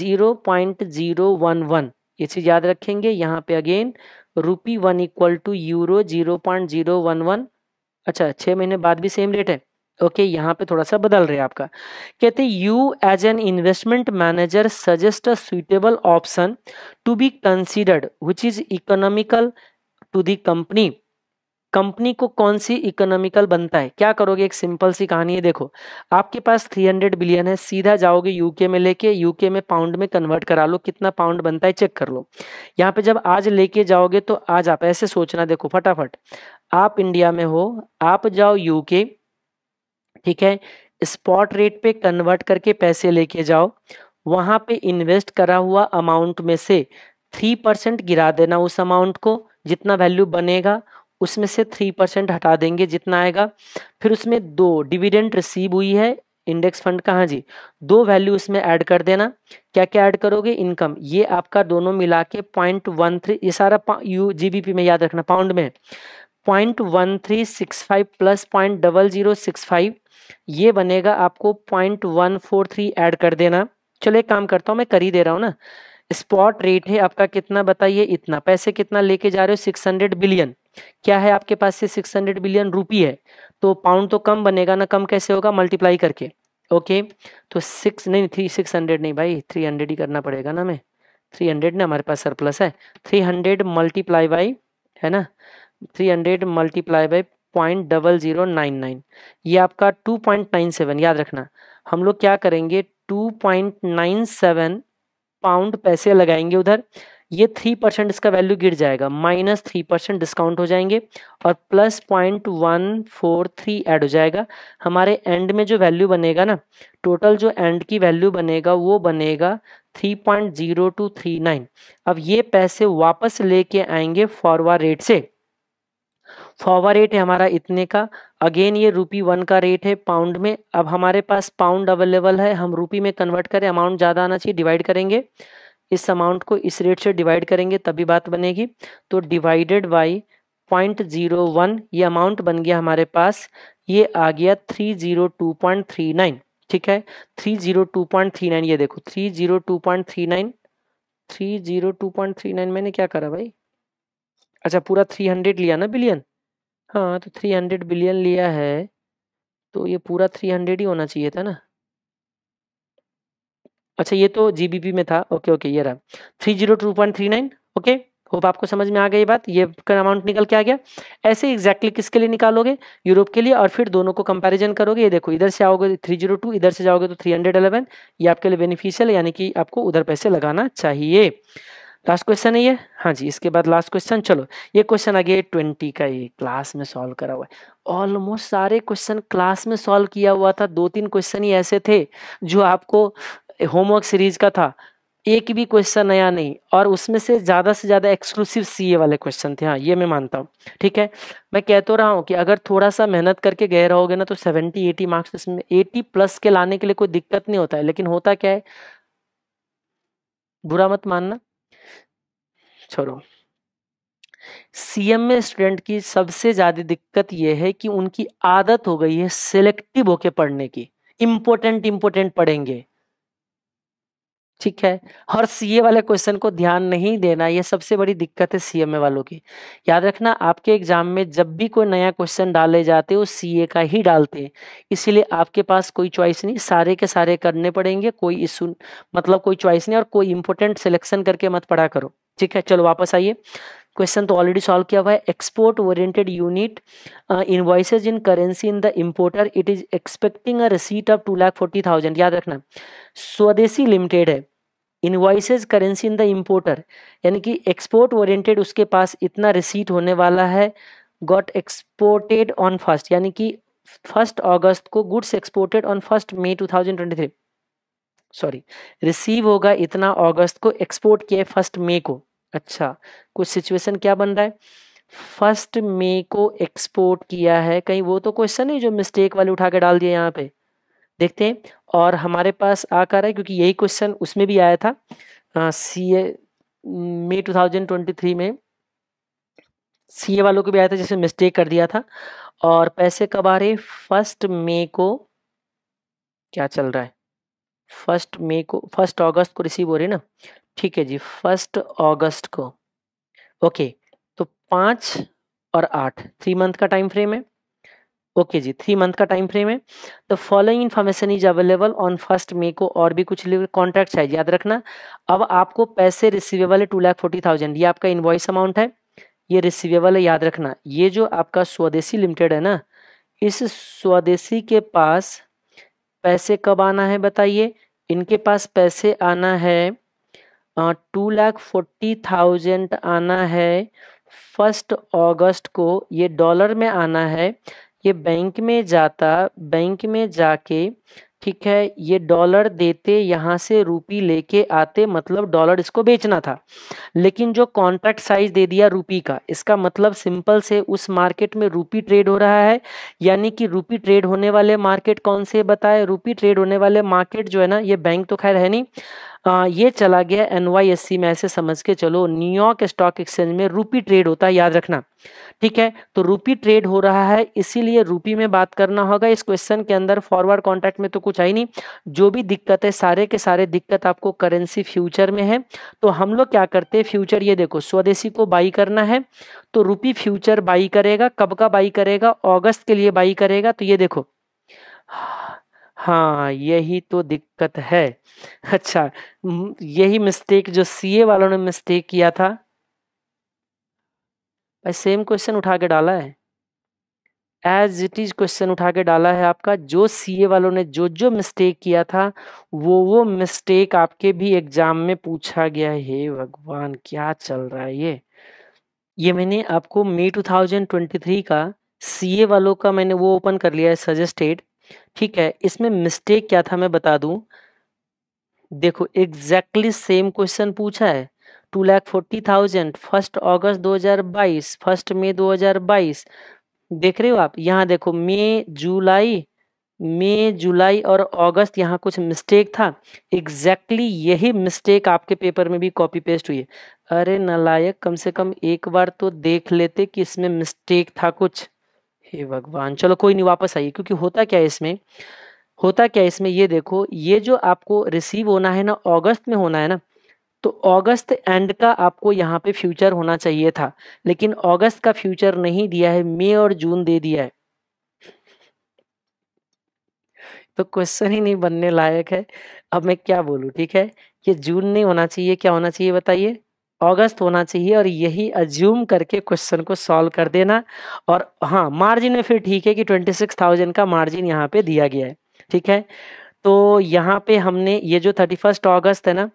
zero point zero one one ये चीज याद रखेंगे यहाँ पे again rupee one equal to euro zero point zero one one अच्छा छह महीने बाद भी सेम रेट है ओके यहाँ पे थोड़ा सा बदल रहे आपका कहते you as an investment manager suggest a suitable option to be considered which is economical to the company company को कौन सी इकोनॉमिकल बनता है क्या करोगे एक सिंपल सी कहानी है देखो आपके पास 300 बिलियन है सीधा जाओगे यूके में लेके यूके में पाउंड में कन्वर्ट करा लो कितना पाउंड बनता है चेक कर लो यहाँ पे जब आज लेके जाओगे तो आज आप ऐसे सोचना देखो फटाफट आप इंडिया में हो आप जाओ यूके ठीक है स्पॉट रेट पे कन्वर्ट करके पैसे लेके जाओ वहां पे इन्वेस्ट करा हुआ अमाउंट में से थ्री गिरा देना उस अमाउंट को जितना वैल्यू बनेगा उसमें से थ्री परसेंट हटा देंगे जितना आएगा फिर उसमें दो डिविडेंड रिसीव हुई है इंडेक्स फंड का हाँ जी दो वैल्यू उसमें ऐड कर देना क्या क्या ऐड करोगे इनकम ये आपका दोनों मिला के पॉइंट वन थ्री ये सारा यू जीबीपी में याद रखना पाउंड में point one three six five plus point double zero six five ये बनेगा आपको point one four three add कर देना चलो एक काम करता हूँ मैं कर ही दे रहा हूँ ना स्पॉट रेट है आपका कितना बताइए इतना पैसे कितना लेके जा रहे हो सिक्स हंड्रेड बिलियन क्या है आपके पास से सिक्स हंड्रेड बिलियन रुपी है तो पाउंड तो कम बनेगा ना कम कैसे होगा मल्टीप्लाई करके ओके तो सिक्स नहीं थ्री सिक्स हंड्रेड नहीं भाई थ्री हंड्रेड ही करना पड़ेगा ना हमें थ्री हंड्रेड ना हमारे पास सरप्लस है थ्री हंड्रेड मल्टीप्लाई बाई है ना three hundred multiply by point double zero nine nine ये आपका टू पॉइंट नाइन सेवन याद रखना हम लोग क्या करेंगे two point nine seven pound पैसे लगाएंगे उधर ये थ्री परसेंट इसका वैल्यू गिर जाएगा माइनस थ्री परसेंट डिस्काउंट हो जाएंगे और plus point one four three add हो जाएगा हमारे एंड में जो वैल्यू बनेगा ना टोटल जो एंड की वैल्यू बनेगा वो बनेगा three point zero two three nine अब ये पैसे वापस लेके आएंगे फॉरवर्ड रेट से फॉरवर्ड रेट है हमारा इतने का अगेन ये रूपी वन का रेट है पाउंड में अब हमारे पास पाउंड अवेलेबल है हम रूपी में कन्वर्ट करें अमाउंट ज़्यादा आना चाहिए डिवाइड करेंगे इस अमाउंट को इस रेट से डिवाइड करेंगे तभी बात बनेगी तो divided by point zero one ये अमाउंट बन गया हमारे पास ये आ गया three zero two point three nine ठीक है three zero two point three nine ये देखो three zero two point three nine three zero two point three nine मैंने क्या करा भाई अच्छा पूरा थ्री हंड्रेड लिया ना बिलियन हाँ तो हंड्रेड बिलियन लिया है तो ये पूरा थ्री हंड्रेड ही होना चाहिए था ना अच्छा ये तो जीबीपी में था ओके ओके ये रहा three zero two point three nine okay hope आपको समझ में आ गई बात ये का अमाउंट निकल के आ गया ऐसे एग्जैक्टली किसके लिए निकालोगे यूरोप के लिए और फिर दोनों को कंपैरिजन करोगे ये देखो इधर से आओगे थ्री जीरो टू इधर से जाओगे तो थ्री हंड्रेड अलेवन ये आपके लिए बेनिफिशियल यानी कि आपको उधर पैसे लगाना चाहिए लास्ट क्वेश्चन है ये हाँ जी इसके बाद लास्ट क्वेश्चन चलो ये क्वेश्चन आगे ट्वेंटी का ये क्लास में सॉल्व करा हुआ है ऑलमोस्ट सारे क्वेश्चन क्लास में सॉल्व किया हुआ था दो तीन क्वेश्चन ही ऐसे थे जो आपको होमवर्क सीरीज का था एक भी क्वेश्चन नया नहीं और उसमें से ज़्यादा से ज़्यादा एक्सक्लूसिव सीए वाले क्वेश्चन थे हाँ ये मैं मानता हूँ ठीक है मैं कह तो रहा हूँ कि अगर थोड़ा सा मेहनत करके गए रहोगे ना तो सेवेंटी एटी मार्क्स इसमें एटी प्लस के लाने के लिए कोई दिक्कत नहीं होता है लेकिन होता क्या है बुरा मत मानना छोड़ो सीएमए स्टूडेंट की सबसे ज्यादा दिक्कत यह है कि उनकी आदत हो गई है सिलेक्टिव होके पढ़ने की इंपोर्टेंट इंपोर्टेंट पढ़ेंगे ठीक है हर सीए वाले क्वेश्चन को ध्यान नहीं देना यह सबसे बड़ी दिक्कत है सीएमए वालों की याद रखना आपके एग्जाम में जब भी कोई नया क्वेश्चन डाले जाते वो सीए का ही डालते हैं इसीलिए आपके पास कोई चॉइस नहीं सारे के सारे करने पड़ेंगे कोई इशू मतलब कोई चॉइस नहीं और कोई इंपोर्टेंट सिलेक्शन करके मत पढ़ा करो ठीक है चलो वापस आइए क्वेश्चन तो ऑलरेडी सॉल्व किया हुआ है export oriented unit invoices in currency in the importer it is expecting a receipt of two lakh forty thousand याद रखना स्वदेशी लिमिटेड है invoices currency in the importer यानी कि एक्सपोर्ट ओरिएंटेड उसके पास इतना रिसीट होने वाला है गॉट एक्सपोर्टेड ऑन फर्स्ट यानी कि फर्स्ट अगस्त को गुड्स एक्सपोर्टेड ऑन फर्स्ट मई थ्री सॉरी रिसीव होगा इतना अगस्त को एक्सपोर्ट किया है फर्स्ट मे को अच्छा कुछ सिचुएशन क्या बन रहा है फर्स्ट मे को एक्सपोर्ट किया है कहीं वो तो क्वेश्चन है जो मिस्टेक वाले उठा के डाल दिए यहाँ पे देखते हैं और हमारे पास आ कर है क्योंकि यही क्वेश्चन उसमें भी आया था सी ए मे 2023 में सी ए वालों को भी आया था जिसमें मिस्टेक कर दिया था और पैसे कब आ रहे फर्स्ट मे को क्या चल रहा है फर्स्ट मई को फर्स्ट अगस्त को रिसीव हो रही ना ठीक है जी फर्स्ट अगस्त को ओके तो पाँच और आठ थ्री मंथ का टाइम फ्रेम है ओके जी थ्री मंथ का टाइम फ्रेम है the following information is available on first May को और भी कुछ कॉन्ट्रैक्ट है याद रखना अब आपको पैसे रिसीवेबल है टू लाख फोर्टी थाउजेंड ये आपका इन्वॉइस अमाउंट है ये रिसीवेबल है याद रखना ये जो आपका स्वदेशी लिमिटेड है ना इस स्वदेशी के पास पैसे कब आना है बताइए इनके पास पैसे आना है टू लाख फोर्टी थाउजेंड आना है फर्स्ट अगस्त को ये डॉलर में आना है ये बैंक में जाता बैंक में जाके ठीक है ये डॉलर देते यहाँ से रूपी लेके आते मतलब डॉलर इसको बेचना था लेकिन जो कॉन्ट्रैक्ट साइज दे दिया रूपी का इसका मतलब सिंपल से उस मार्केट में रूपी ट्रेड हो रहा है यानी कि रूपी ट्रेड होने वाले मार्केट कौन से बताए रूपी ट्रेड होने वाले मार्केट जो है ना ये बैंक तो खैर है नहीं हाँ, ये चला गया एन में ऐसे समझ के चलो न्यूयॉर्क स्टॉक एक्सचेंज में रूपी ट्रेड होता है याद रखना ठीक है तो रूपी ट्रेड हो रहा है इसीलिए रूपी में बात करना होगा इस क्वेश्चन के अंदर फॉरवर्ड कॉन्ट्रैक्ट में तो कुछ आई नहीं जो भी दिक्कत है सारे के सारे दिक्कत आपको करेंसी फ्यूचर में है तो हम लोग क्या करते हैं फ्यूचर ये देखो स्वदेशी को बाई करना है तो रूपी फ्यूचर बाई करेगा कब का बाई करेगा ऑगस्ट के लिए बाई करेगा तो ये देखो हाँ यही तो दिक्कत है अच्छा यही मिस्टेक जो सीए वालों ने मिस्टेक किया था भाई सेम क्वेश्चन उठा के डाला है एज इट इज क्वेश्चन उठा के डाला है आपका जो सीए वालों ने जो जो मिस्टेक किया था वो वो मिस्टेक आपके भी एग्जाम में पूछा गया है हे भगवान क्या चल रहा है ये ये मैंने आपको मई 2023 का सीए वालों का मैंने वो ओपन कर लिया है सजेस्टेड ठीक है इसमें मिस्टेक क्या था मैं बता दूं देखो एग्जैक्टली सेम क्वेश्चन पूछा है two lakh forty thousand first अगस्त दो हजार बाईस फर्स्ट मई दो हजार बाईस देख रहे हो आप यहाँ देखो मई जुलाई मई जुलाई और अगस्त यहाँ कुछ मिस्टेक था एग्जैक्टली exactly यही मिस्टेक आपके पेपर में भी कॉपी पेस्ट हुई है अरे नलायक कम से कम एक बार तो देख लेते कि इसमें मिस्टेक था कुछ हे भगवान चलो कोई नहीं वापस आइए क्योंकि होता क्या है इसमें होता क्या है इसमें ये देखो ये जो आपको रिसीव होना है ना अगस्त में होना है ना तो अगस्त एंड का आपको यहाँ पे फ्यूचर होना चाहिए था लेकिन अगस्त का फ्यूचर नहीं दिया है मई और जून दे दिया है तो क्वेश्चन ही नहीं बनने लायक है अब मैं क्या बोलू ठीक है ये जून नहीं होना चाहिए क्या होना चाहिए बताइए अगस्त होना चाहिए और यही अज्यूम करके क्वेश्चन को सॉल्व कर देना और हाँ मार्जिन में फिर ठीक है कि ट्वेंटी सिक्स थाउजेंड का मार्जिन यहाँ पे दिया गया है ठीक है तो यहाँ पे हमने ये जो थर्टी फर्स्ट अगस्त है ना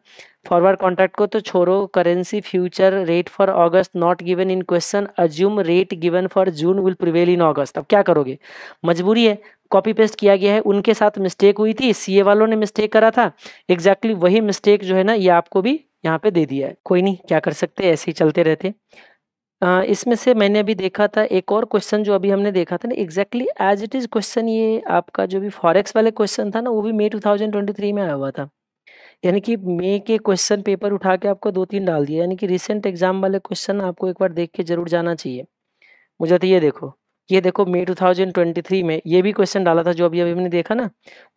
फॉरवर्ड कॉन्ट्रैक्ट को तो छोड़ो currency future rate for August not given in question assume rate given for June will prevail in August अब क्या करोगे मजबूरी है कॉपी पेस्ट किया गया है उनके साथ मिस्टेक हुई थी सीए वालों ने मिस्टेक करा था एग्जैक्टली exactly वही मिस्टेक जो है ना ये आपको भी यहाँ पे दे दिया है कोई नहीं क्या कर सकते ऐसे ही चलते रहते इसमें से मैंने अभी देखा था एक और क्वेश्चन जो अभी हमने देखा था ना exactly as it is question ये आपका जो भी फॉरेक्स वाले क्वेश्चन था ना वो भी मई टू में आया हुआ था यानी कि मे के क्वेश्चन पेपर उठा के आपको दो तीन डाल दिया यानी कि रिसेंट एग्जाम वाले क्वेश्चन आपको एक बार देख के जरूर जाना चाहिए मुझे तो ये देखो ये देखो मे 2023 में ये भी क्वेश्चन डाला था जो अभी अभी हमने देखा ना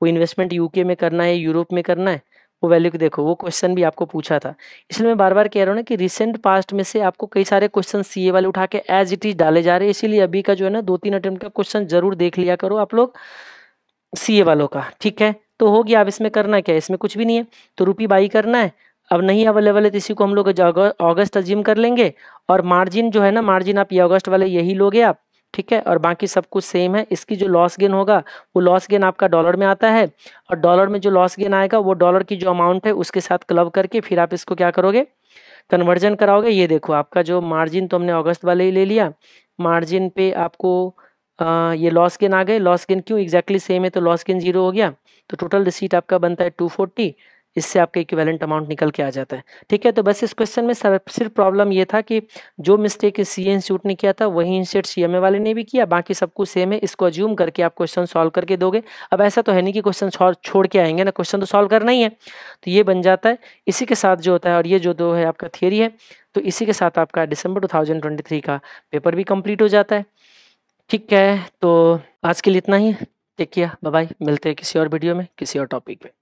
वो इन्वेस्टमेंट यूके में करना है यूरोप में करना है वो वैल्यू की देखो वो क्वेश्चन भी आपको पूछा था इसलिए मैं बार बार कह रहा हूँ ना कि रिसेंट पास्ट में से आपको कई सारे क्वेश्चन सी वाले उठा के एज इट इज डाले जा रहे हैं इसीलिए अभी का जो है ना दो तीन अटेम्प्ट का क्वेश्चन जरूर देख लिया करो आप लोग सी वालों का ठीक है तो हो गया अब इसमें करना क्या है इसमें कुछ भी नहीं है तो रुपी बाई करना है अब नहीं अवेलेबल है तो इसी को हम लोग अगस्त अजिम कर लेंगे और मार्जिन जो है ना मार्जिन आप ये अगस्त वाले यही लोगे आप ठीक है और बाकी सब कुछ सेम है इसकी जो लॉस गेन होगा वो लॉस गेन आपका डॉलर में आता है और डॉलर में जो लॉस गेन आएगा वो डॉलर की जो अमाउंट है उसके साथ क्लब करके फिर आप इसको क्या करोगे कन्वर्जन कराओगे ये देखो आपका जो मार्जिन तो हमने अगस्त वाले ही ले लिया मार्जिन पे आपको आ, ये लॉस गेन आ गए लॉस गेन क्यों एग्जैक्टली सेम है तो लॉस गेन जीरो हो गया तो टोटल रिसीट आपका बनता है टू फोर्टी इससे आपका इक्वेलेंट अमाउंट निकल के आ जाता है ठीक है तो बस इस क्वेश्चन में सिर्फ प्रॉब्लम ये था कि जो मिस्टेक सी इंस्टीट्यूट ने किया था वही इंस्टीट्यूट सी वाले ने भी किया बाकी सब कुछ सेम है इसको अज्यूम करके आप क्वेश्चन सॉल्व करके दोगे अब ऐसा तो है नहीं कि क्वेश्चन छोड़ के आएंगे ना क्वेश्चन तो सॉल्व करना ही है तो ये बन जाता है इसी के साथ जो होता है और ये जो दो है आपका थियरी है तो इसी के साथ आपका डिसंबर टू का पेपर भी कम्प्लीट हो जाता है ठीक है तो आज के लिए इतना ही टेक किया बाय मिलते हैं किसी और वीडियो में किसी और टॉपिक में